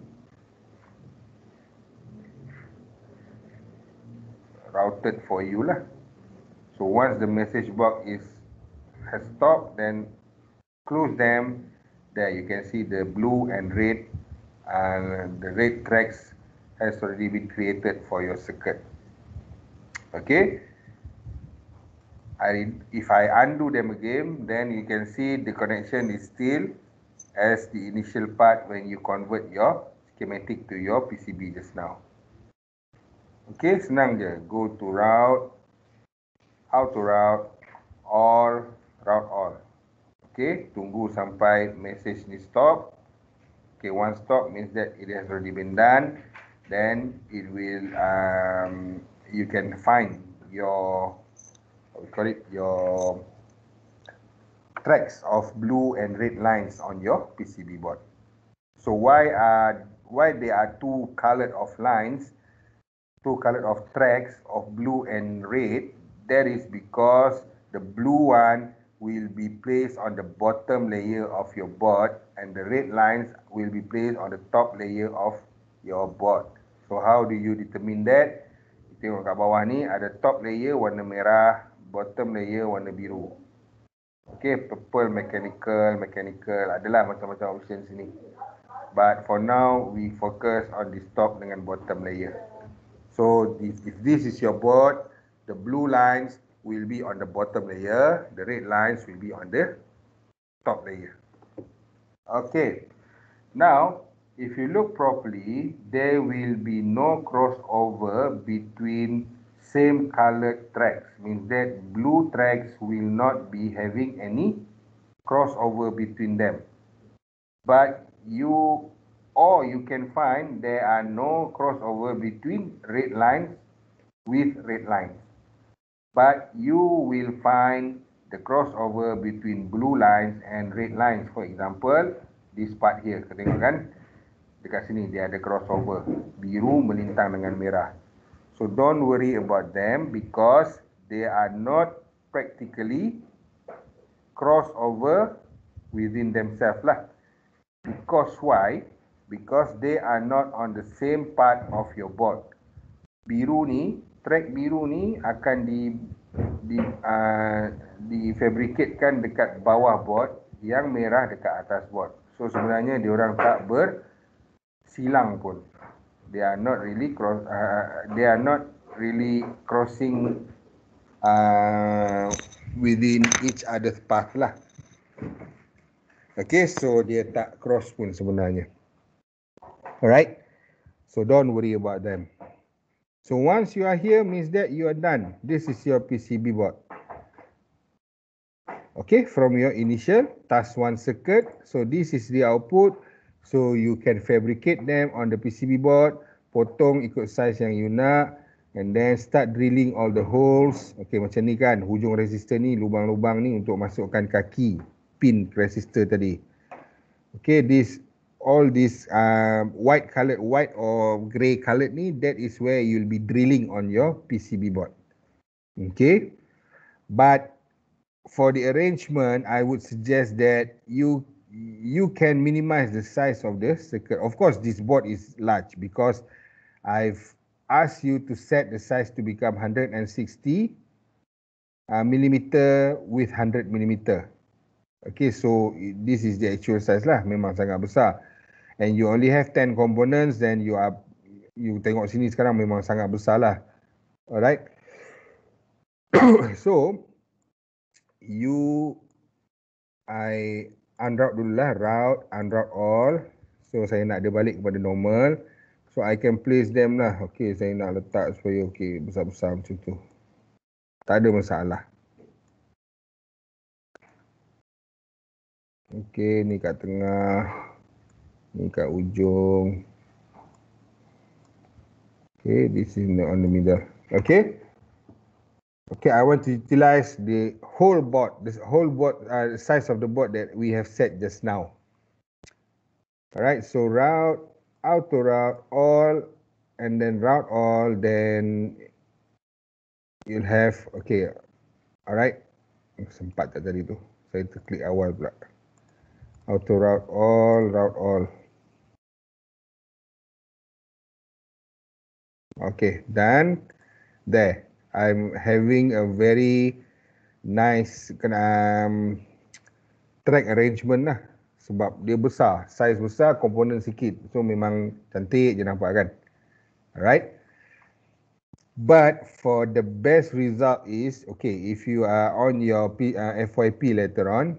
S1: routed for you lah. So once the message box is has stopped then close them there you can see the blue and red and uh, the red tracks has already been created for your circuit okay I, if I undo them again, then you can see the connection is still as the initial part when you convert your schematic to your PCB just now. Okay, senang je. Go to route, how to route, all, route all. Okay, tunggu sampai message ni stop. Okay, one stop means that it has already been done. Then it will, um, you can find your we call it your tracks of blue and red lines on your PCB board. So why are why there are two colored of lines, two colored of tracks of blue and red? That is because the blue one will be placed on the bottom layer of your board and the red lines will be placed on the top layer of your board. So how do you determine that? Tengok kat bawah ni ada top layer warna merah bottom layer warna biru. Okay, purple mechanical, mechanical, adalah macam-macam option sini. But for now, we focus on this top dengan bottom layer. So, if this is your board, the blue lines will be on the bottom layer, the red lines will be on the top layer. Okay, now, if you look properly, there will be no crossover between same colored tracks means that blue tracks will not be having any crossover between them but you or you can find there are no crossover between red lines with red lines but you will find the crossover between blue lines and red lines for example this part here tengok kan dekat sini dia ada crossover biru melintang dengan merah So don't worry about them because they are not practically crossover within themselves lah. Because why? Because they are not on the same part of your board. Biru ni, track biru ni akan di di uh, difabrikatkan dekat bawah board yang merah dekat atas board. So sebenarnya diorang tak bersilang pun they are not really cross uh, they are not really crossing uh, within each other's path lah okay so dia tak cross pun sebenarnya alright so don't worry about them so once you are here means that you are done this is your pcb board okay from your initial task one circuit so this is the output So you can fabricate them on the PCB board, potong ikut size yang you nak and then start drilling all the holes. Okay macam ni kan, hujung resistor ni, lubang-lubang ni untuk masukkan kaki pin resistor tadi. Okay, this all this uh, white colored white or grey colored ni that is where you'll be drilling on your PCB board. Okay, but for the arrangement, I would suggest that you you can minimize the size of the circuit. Of course, this board is large because I've asked you to set the size to become 160 uh, millimeter with 100 millimeter. Okay, so this is the actual size lah. Memang sangat besar. And you only have 10 components, then you are you tengok sini sekarang memang sangat besar lah. Alright. so, you, I, unroute dulu lah, route unroute all so saya nak dia balik kepada normal so i can place them lah Okay, saya nak letak supaya okey besar-besar macam tu tak ada masalah Okay, ni kat tengah ni kat ujung Okay, this is on the middle Okay. Okay, I want to utilize the whole board, this whole board, uh, the size of the board that we have set just now. All right, so route, auto route, all, and then route all, then you'll have, okay, all right. Sempat tak
S2: tadi tu, saya terklik awal pula. Auto route all, route all. Okay, done,
S1: there. I'm having a very nice um, track arrangement lah. Sebab dia besar, size besar, komponen sikit. So memang cantik je nampak kan. Alright. But for the best result is, okay, if you are on your P, uh, FYP later on,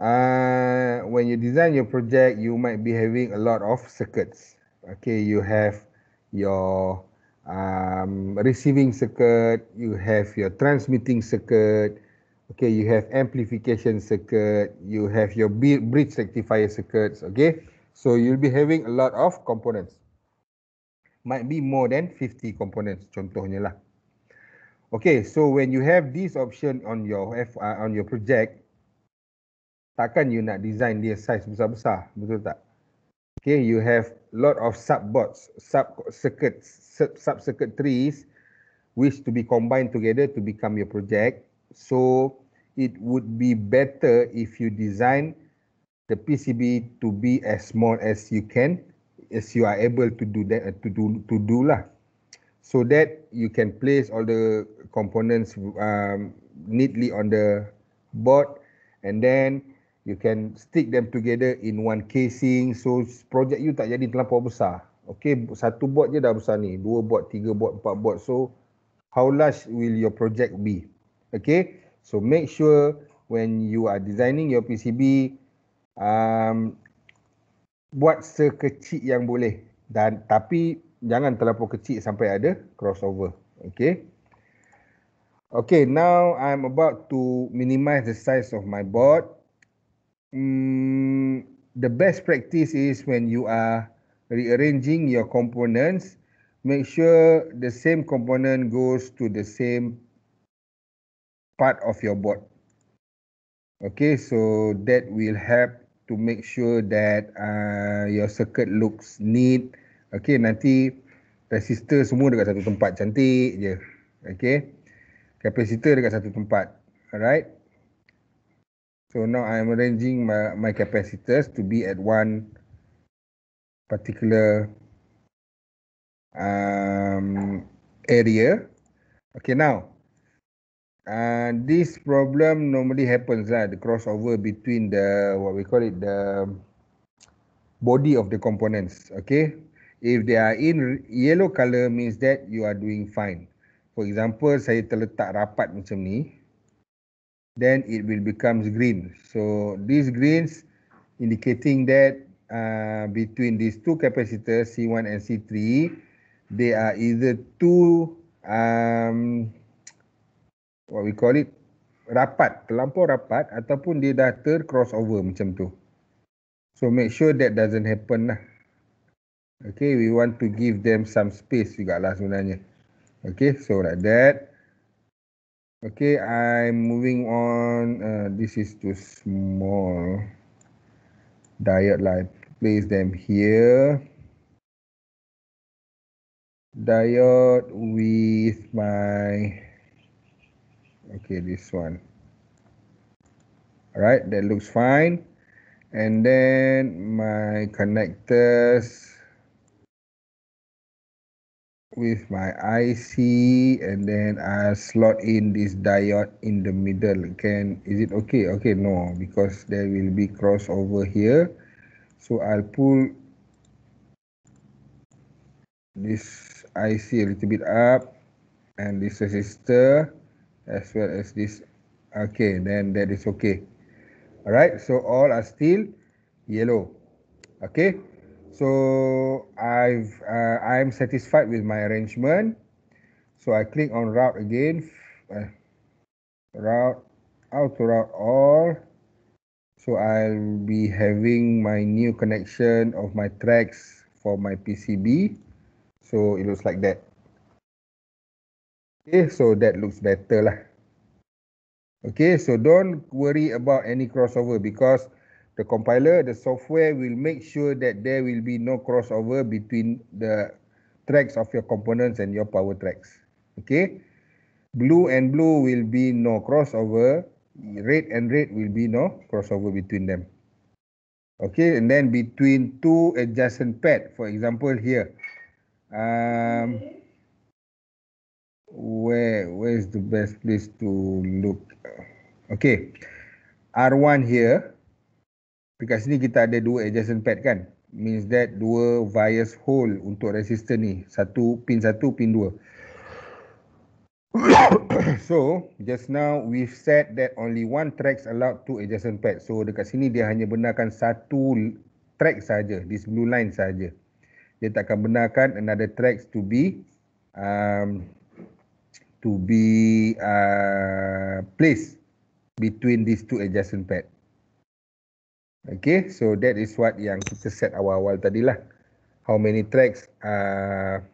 S1: uh, when you design your project, you might be having a lot of circuits. Okay, you have your um, receiving circuit, you have your transmitting circuit, okay, you have amplification circuit, you have your bridge rectifier circuits, okay. So you'll be having a lot of components. Might be more than 50 components, contohnya lah. Okay, so when you have this option on your F, uh, on your project, takkan you nak design dia size besar-besar, betul tak? okay you have lot of subbots sub circuits sub circuit trees which to be combined together to become your project so it would be better if you design the pcb to be as small as you can as you are able to do that to do to do lah so that you can place all the components um, neatly on the board and then you can stick them together in one casing so project you tak jadi terlalu besar okay satu board je dah besar ni dua board tiga board empat board so how large will your project be okay so make sure when you are designing your PCB um, buat sekecil yang boleh dan tapi jangan terlalu kecil sampai ada crossover okay Okay, now I'm about to minimize the size of my board. Mm, the best practice is when you are rearranging your components, make sure the same component goes to the same part of your board. Okay, so that will help to make sure that uh, your circuit looks neat. Okay, nanti resistor semua dekat satu tempat cantik je. Okay, kapasitor dekat satu tempat. Alright. So now I'm arranging my, my capacitors to be at one particular um, area. Okay, now uh, this problem normally happens lah, the crossover between the what we call it the body of the components. Okay, if they are in yellow color means that you are doing fine. For example, saya terletak rapat macam ni then it will becomes green. So these greens indicating that uh, between these two capacitors C1 and C3, they are either too um, what we call it rapat, terlampau rapat, ataupun dia dah ter crossover macam tu. So make sure that doesn't happen lah. Okay, we want to give them some space juga lah sebenarnya. Okay, so like that. Okay, I'm moving on. Uh, this is too small. Diet line. Place them here. Diode with my okay this one all right that looks fine and then my connectors with my IC and then I slot in this diode in the middle. Can is it okay? Okay, no, because there will be crossover here. So I'll pull this IC a little bit up and this resistor as well as this. Okay, then that is okay. All right, so all are still yellow. Okay. So I've uh, I'm satisfied with my arrangement. So I click on route again, uh, route out to route all. So I'll be having my new connection of my tracks for my PCB. So it looks like that. Okay, so that looks better lah. Okay, so don't worry about any crossover because the compiler, the software will make sure that there will be no crossover between the tracks of your components and your power tracks. Okay. Blue and blue will be no crossover. Red and red will be no crossover between them. Okay, and then between two adjacent pad, for example here. Um, where where is the best place to look? Okay, R1 here dekat sini kita ada dua adjacent pad kan means that dua bias hole untuk resistor ni satu pin satu pin dua so just now we've said that only one tracks allowed to adjacent pad so dekat sini dia hanya benarkan satu track saja this blue line saja dia tak akan benarkan another tracks to be um, to be uh, placed between these two adjacent pads. Okay, so that is what yang kita set awal-awal tadilah. How many tracks are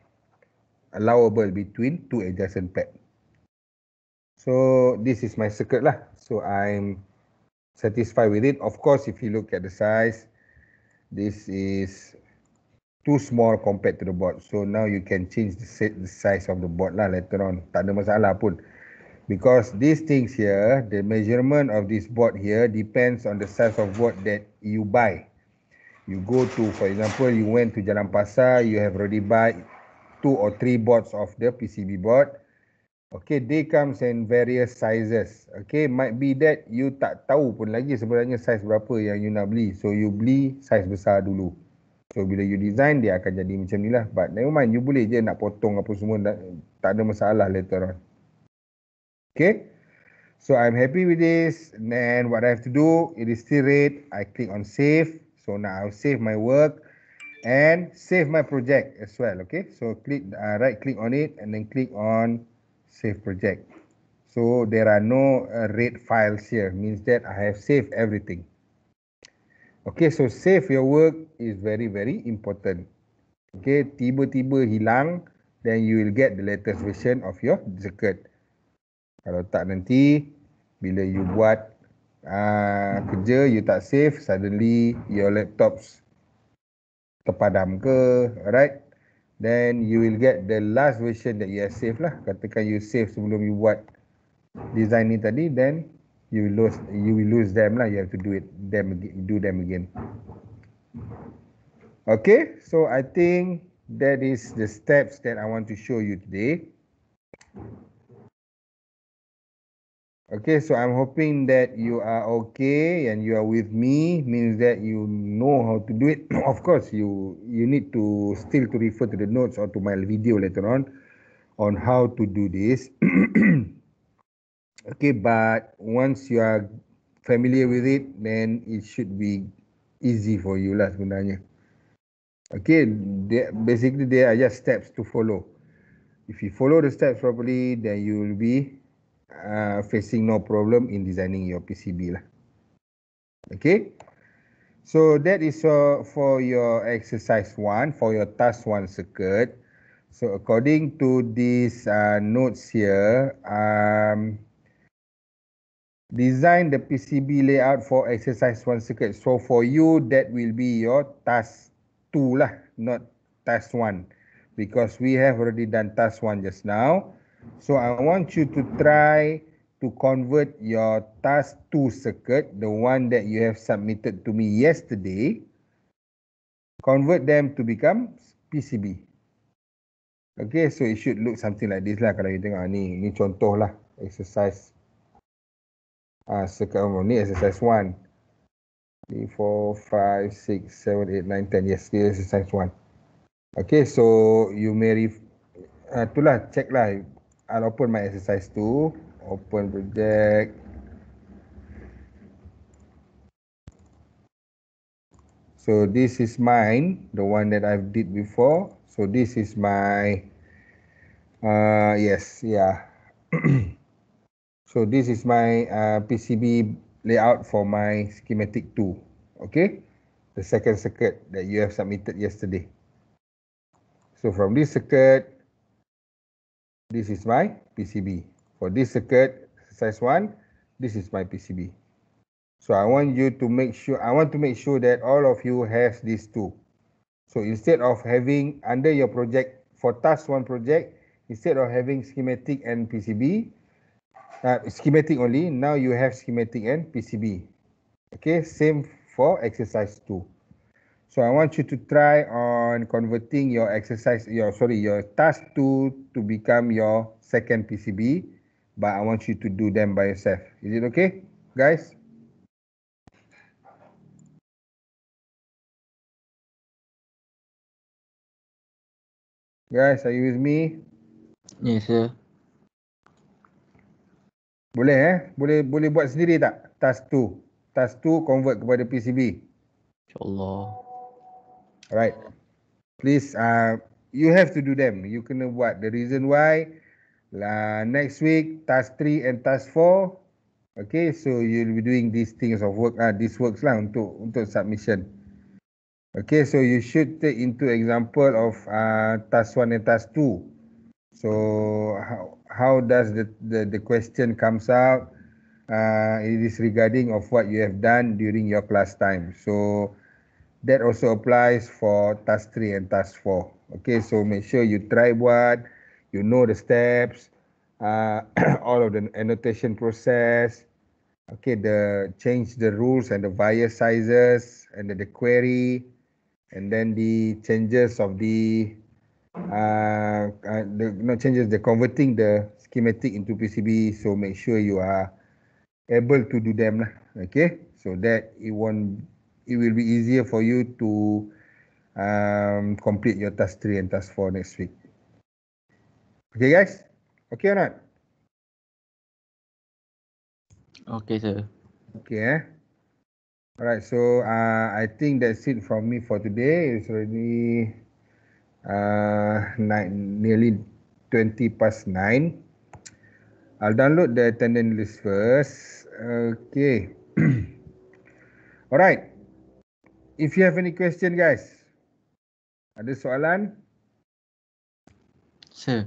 S1: allowable between two adjacent pad. So this is my circuit lah. So I'm satisfied with it. Of course, if you look at the size, this is too small compared to the board. So now you can change the size of the board lah later on. Tak ada masalah pun. Uh, because these things here, the measurement of this board here depends on the size of board that you buy. You go to, for example, you went to Jalan Pasar, you have already buy two or three boards of the PCB board. Okay, they comes in various sizes. Okay, might be that you tak tahu pun lagi sebenarnya size berapa yang you nak beli. So, you beli size besar dulu. So, bila you design, dia akan jadi macam ni lah. But, never mind, you boleh je nak potong apa semua. Tak ada masalah later on. Okay. So I'm happy with this. And then what I have to do, it is still red. I click on save. So now I'll save my work and save my project as well. Okay. So click uh, right click on it and then click on save project. So there are no uh, red files here means that I have saved everything. Okay, so save your work is very, very important. Okay, tiba-tiba hilang, then you will get the latest version of your Zeekr. Kalau tak nanti bila you buat uh, kerja you tak save suddenly your laptops terpadam ke right then you will get the last version that you have saved lah katakan you save sebelum you buat design ni tadi then you will lose you will lose them lah you have to do it them do them again okay so i think that is the steps that i want to show you today Okay, so I'm hoping that you are okay and you are with me means that you know how to do it. of course, you you need to still to refer to the notes or to my video later on on how to do this. okay, but once you are familiar with it, then it should be easy for you lah sebenarnya. Okay, they, basically there are just steps to follow. If you follow the steps properly, then you will be uh, facing no problem in designing your PCB lah. Okay. So that is uh, for your exercise one, for your task one circuit. So according to these uh, notes here, um, design the PCB layout for exercise one circuit. So for you, that will be your task two lah, not task one, because we have already done task one just now. So I want you to try to convert your task 2 circuit, the one that you have submitted to me yesterday, convert them to become PCB. Okay, so it should look something like this lah kalau you tengok ah, ni, ni contoh lah exercise ah circuit oh, ni exercise 1. 3, 4, 5, 6, 7, 8, 9, 10. Yes, exercise 1. Okay, so you may, ref, uh, check lah I'll open my exercise tu, open project. So this is mine, the one that I've did before. So this is my, uh, yes, yeah. so this is my uh, PCB layout for my schematic 2. Okay, the second circuit that you have submitted yesterday. So from this circuit, This is my PCB. For this circuit, size 1, this is my PCB. So I want you to make sure, I want to make sure that all of you have these two. So instead of having under your project, for task 1 project, instead of having schematic and PCB, uh, schematic only, now you have schematic and PCB. Okay, same for exercise 2. So I want you to try on converting your exercise, your sorry, your task two to become your second PCB, but I want you to do them by yourself. Is it
S2: okay, guys? Guys, are you with me? Yes, sir. Boleh eh? Boleh boleh
S1: buat sendiri tak? Task 2. Task 2 convert kepada PCB.
S2: InsyaAllah.
S1: Alright. Please, uh, you have to do them. You know what? The reason why, uh, next week, task 3 and task 4, okay, so you'll be doing these things of work, uh, these works lah untuk, untuk submission. Okay, so you should take into example of uh, task 1 and task 2. So how, how does the, the, the question comes out? Uh, it is regarding of what you have done during your class time. So that also applies for task 3 and task 4 okay so make sure you try what you know the steps uh, all of the annotation process okay the change the rules and the via sizes and the, the query and then the changes of the uh, uh the no changes the converting the schematic into pcb so make sure you are able to do them okay so that it won't it will be easier for you to um, complete your task 3 and task 4 next week. Okay, guys? Okay or not? Okay, sir. Okay, eh? All right, so uh, I think that's it from me for today. It's already uh, nine, nearly 20 past 9. I'll download the attendance list first. Okay. All right. If you have any question guys. Ada soalan?
S2: Sir.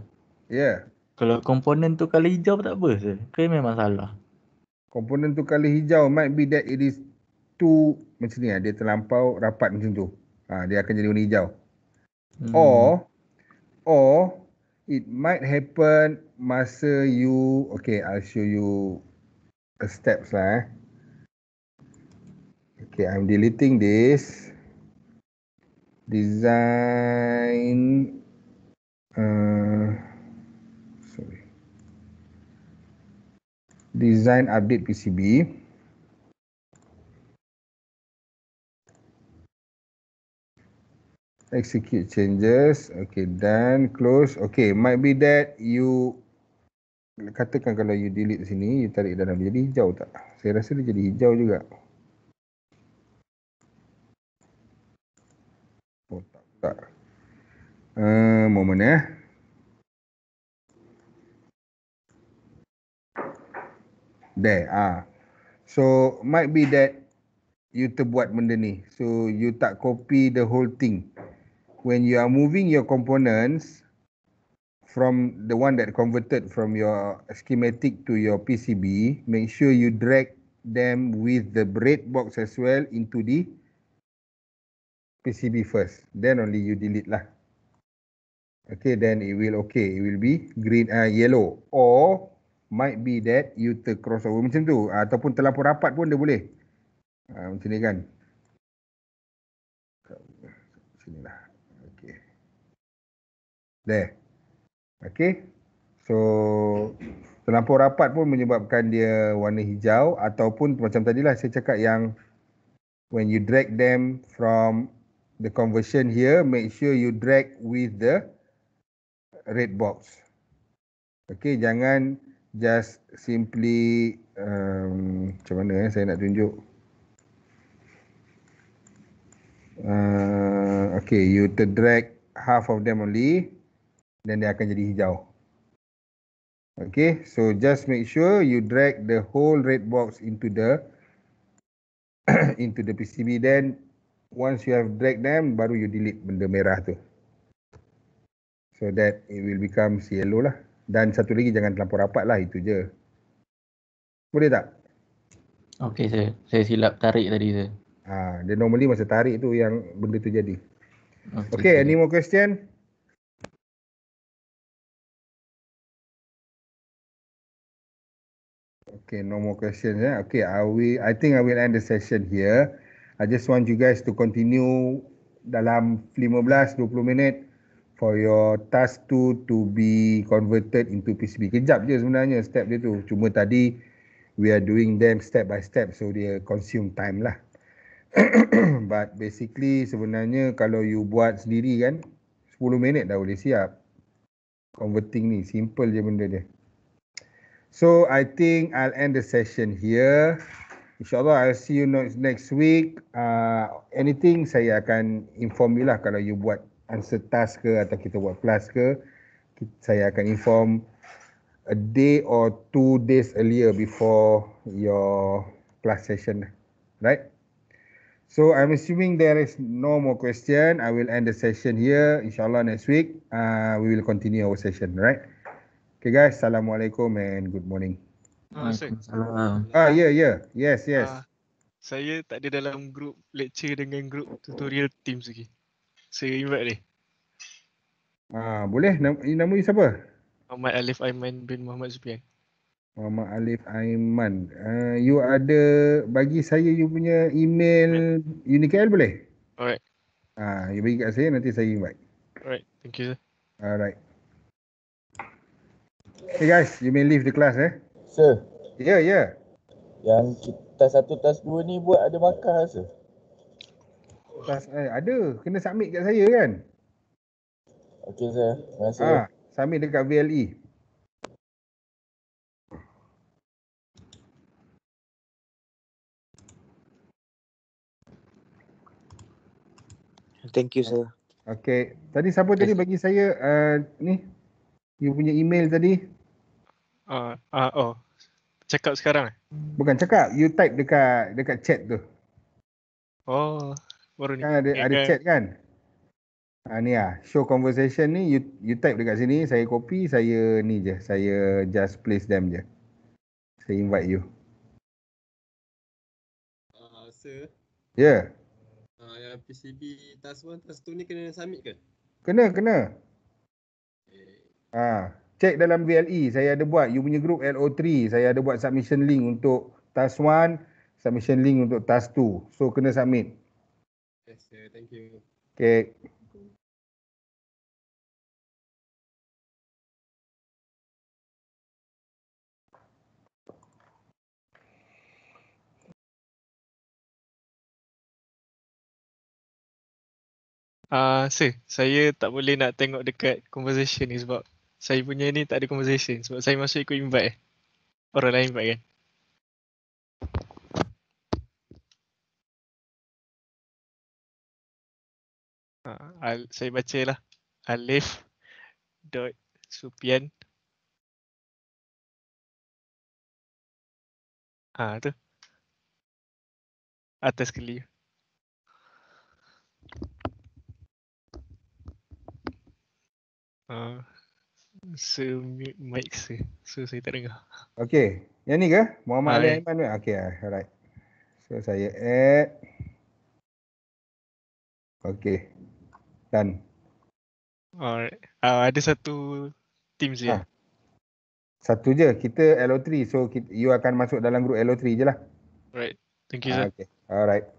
S2: Yeah. Kalau komponen tu kali hijau tak apa sir? Ke memang salah?
S1: Komponen tu kali hijau might be that it is too macam ni lah. Dia terlampau rapat macam tu. Ha, dia akan jadi warna hijau. Hmm. Or or it might happen masa you okay I'll show you a steps lah eh. Okay, I'm deleting this. Design. Uh, sorry. Design update PCB. Execute changes. Okay, done. Close. Okay, might be that you katakan kalau you delete sini, you tarik dalam. Jadi hijau tak? Saya rasa dia jadi hijau juga. tak. Uh, moment eh. There. Ah. So might be that you terbuat benda ni. So you tak copy the whole thing. When you are moving your components from the one that converted from your schematic to your PCB, make sure you drag them with the breadbox as well into the PCB first. Then only you delete lah. Okay, then it will okay. It will be green ah uh, yellow. Or might be that you tercross over macam tu. Ataupun terlalu rapat pun dia boleh. Uh, macam ni kan. Sini lah. Okay. There. Okay. So, terlampau rapat pun menyebabkan dia warna hijau ataupun macam tadilah saya cakap yang when you drag them from the conversion here, make sure you drag with the red box. Okay, jangan just simply, um, macam mana eh, saya nak tunjuk. Uh, okay, you to drag half of them only, then dia akan jadi hijau. Okay, so just make sure you drag the whole red box into the into the PCB then once you have drag them baru you delete benda merah tu so that it will become yellow lah dan satu lagi jangan terlampau rapat lah itu je boleh tak Okay, saya saya silap tarik tadi tu. ha dia normally masa tarik tu yang benda
S2: tu jadi okey okay, any more question Okay, no more questions.
S1: Yeah. Okay, I will, I think I will end the session here. I just want you guys to continue dalam 15-20 minit for your task two to be converted into PCB. Kejap je sebenarnya step dia tu. Cuma tadi we are doing them step by step so dia consume time lah. But basically sebenarnya kalau you buat sendiri kan 10 minit dah boleh siap converting ni. Simple je benda dia. So I think I'll end the session here. InsyaAllah I'll see you next, next week. Uh, anything saya akan inform you lah kalau you buat answer task ke atau kita buat plus ke. Saya akan inform a day or two days earlier before your class session. Right? So I'm assuming there is no more question. I will end the session here. InsyaAllah next week uh, we will continue our session. Right? Okay guys, Assalamualaikum and good morning.
S2: Ah, yeah
S1: ah, yeah ya. Yes, yes. Uh,
S2: saya tak ada dalam group lecture dengan group tutorial team lagi. Saya invite dia.
S1: Ah, boleh. Nama, nama dia siapa?
S2: Muhammad Alif Aiman bin Muhammad Zubian.
S1: Muhammad Alif Aiman. Uh, you ada bagi saya you punya email right. Unikel boleh? Alright. Ah, uh, you bagi kat saya nanti saya invite.
S2: Alright, thank you sir.
S1: Alright. Hey guys, you may leave the class eh. Sir. Ya, yeah, ya. Yeah. Yang kita satu tas dua ni buat ada markah rasa? Tas, eh, ada. Kena submit kat saya kan?
S2: Okey, sir. Terima kasih. Ah, ha, submit dekat VLE.
S1: Thank you, sir. Okey. Tadi siapa tadi bagi saya uh, ni? You punya email tadi? Ah uh, uh, oh. Cakap sekarang eh? Bukan cakap, you type dekat dekat chat tu. Oh, baru ni. Kan ada ada kan? chat kan? Ha ni ah, show conversation ni you you type dekat sini, saya copy, saya ni je, saya just place them je. Saya invite you. Ah, uh, sir. Yeah. Ah, uh,
S2: yang PCB task one task two ni kena submit ke?
S1: Kena, kena. Eh. Ah. Okay. Uh check dalam VLE saya ada buat you punya group LO3 saya ada buat submission link untuk task 1 submission link untuk task 2 so kena submit
S2: yes sir thank you okay Ah, uh, saya tak boleh nak tengok dekat conversation ni sebab saya punya ni tak ada conversation sebab saya masuk ikut invite eh. Orang lain invite kan. Ha, al, saya baca lah. Alif dot supian. Ah tu. Atas keli. Uh, ha. So mic saya. So saya tak dengar.
S1: Okay. Yang ni ke? Muhammad ah, Ali Aiman ni? Okay ah, alright. So saya add. Okay. Done.
S2: Alright. Ah, ada
S1: satu team je. Satu je. Kita LO3. So you akan masuk dalam group LO3 je
S2: lah. Alright. Thank you. Ah, okay. Alright.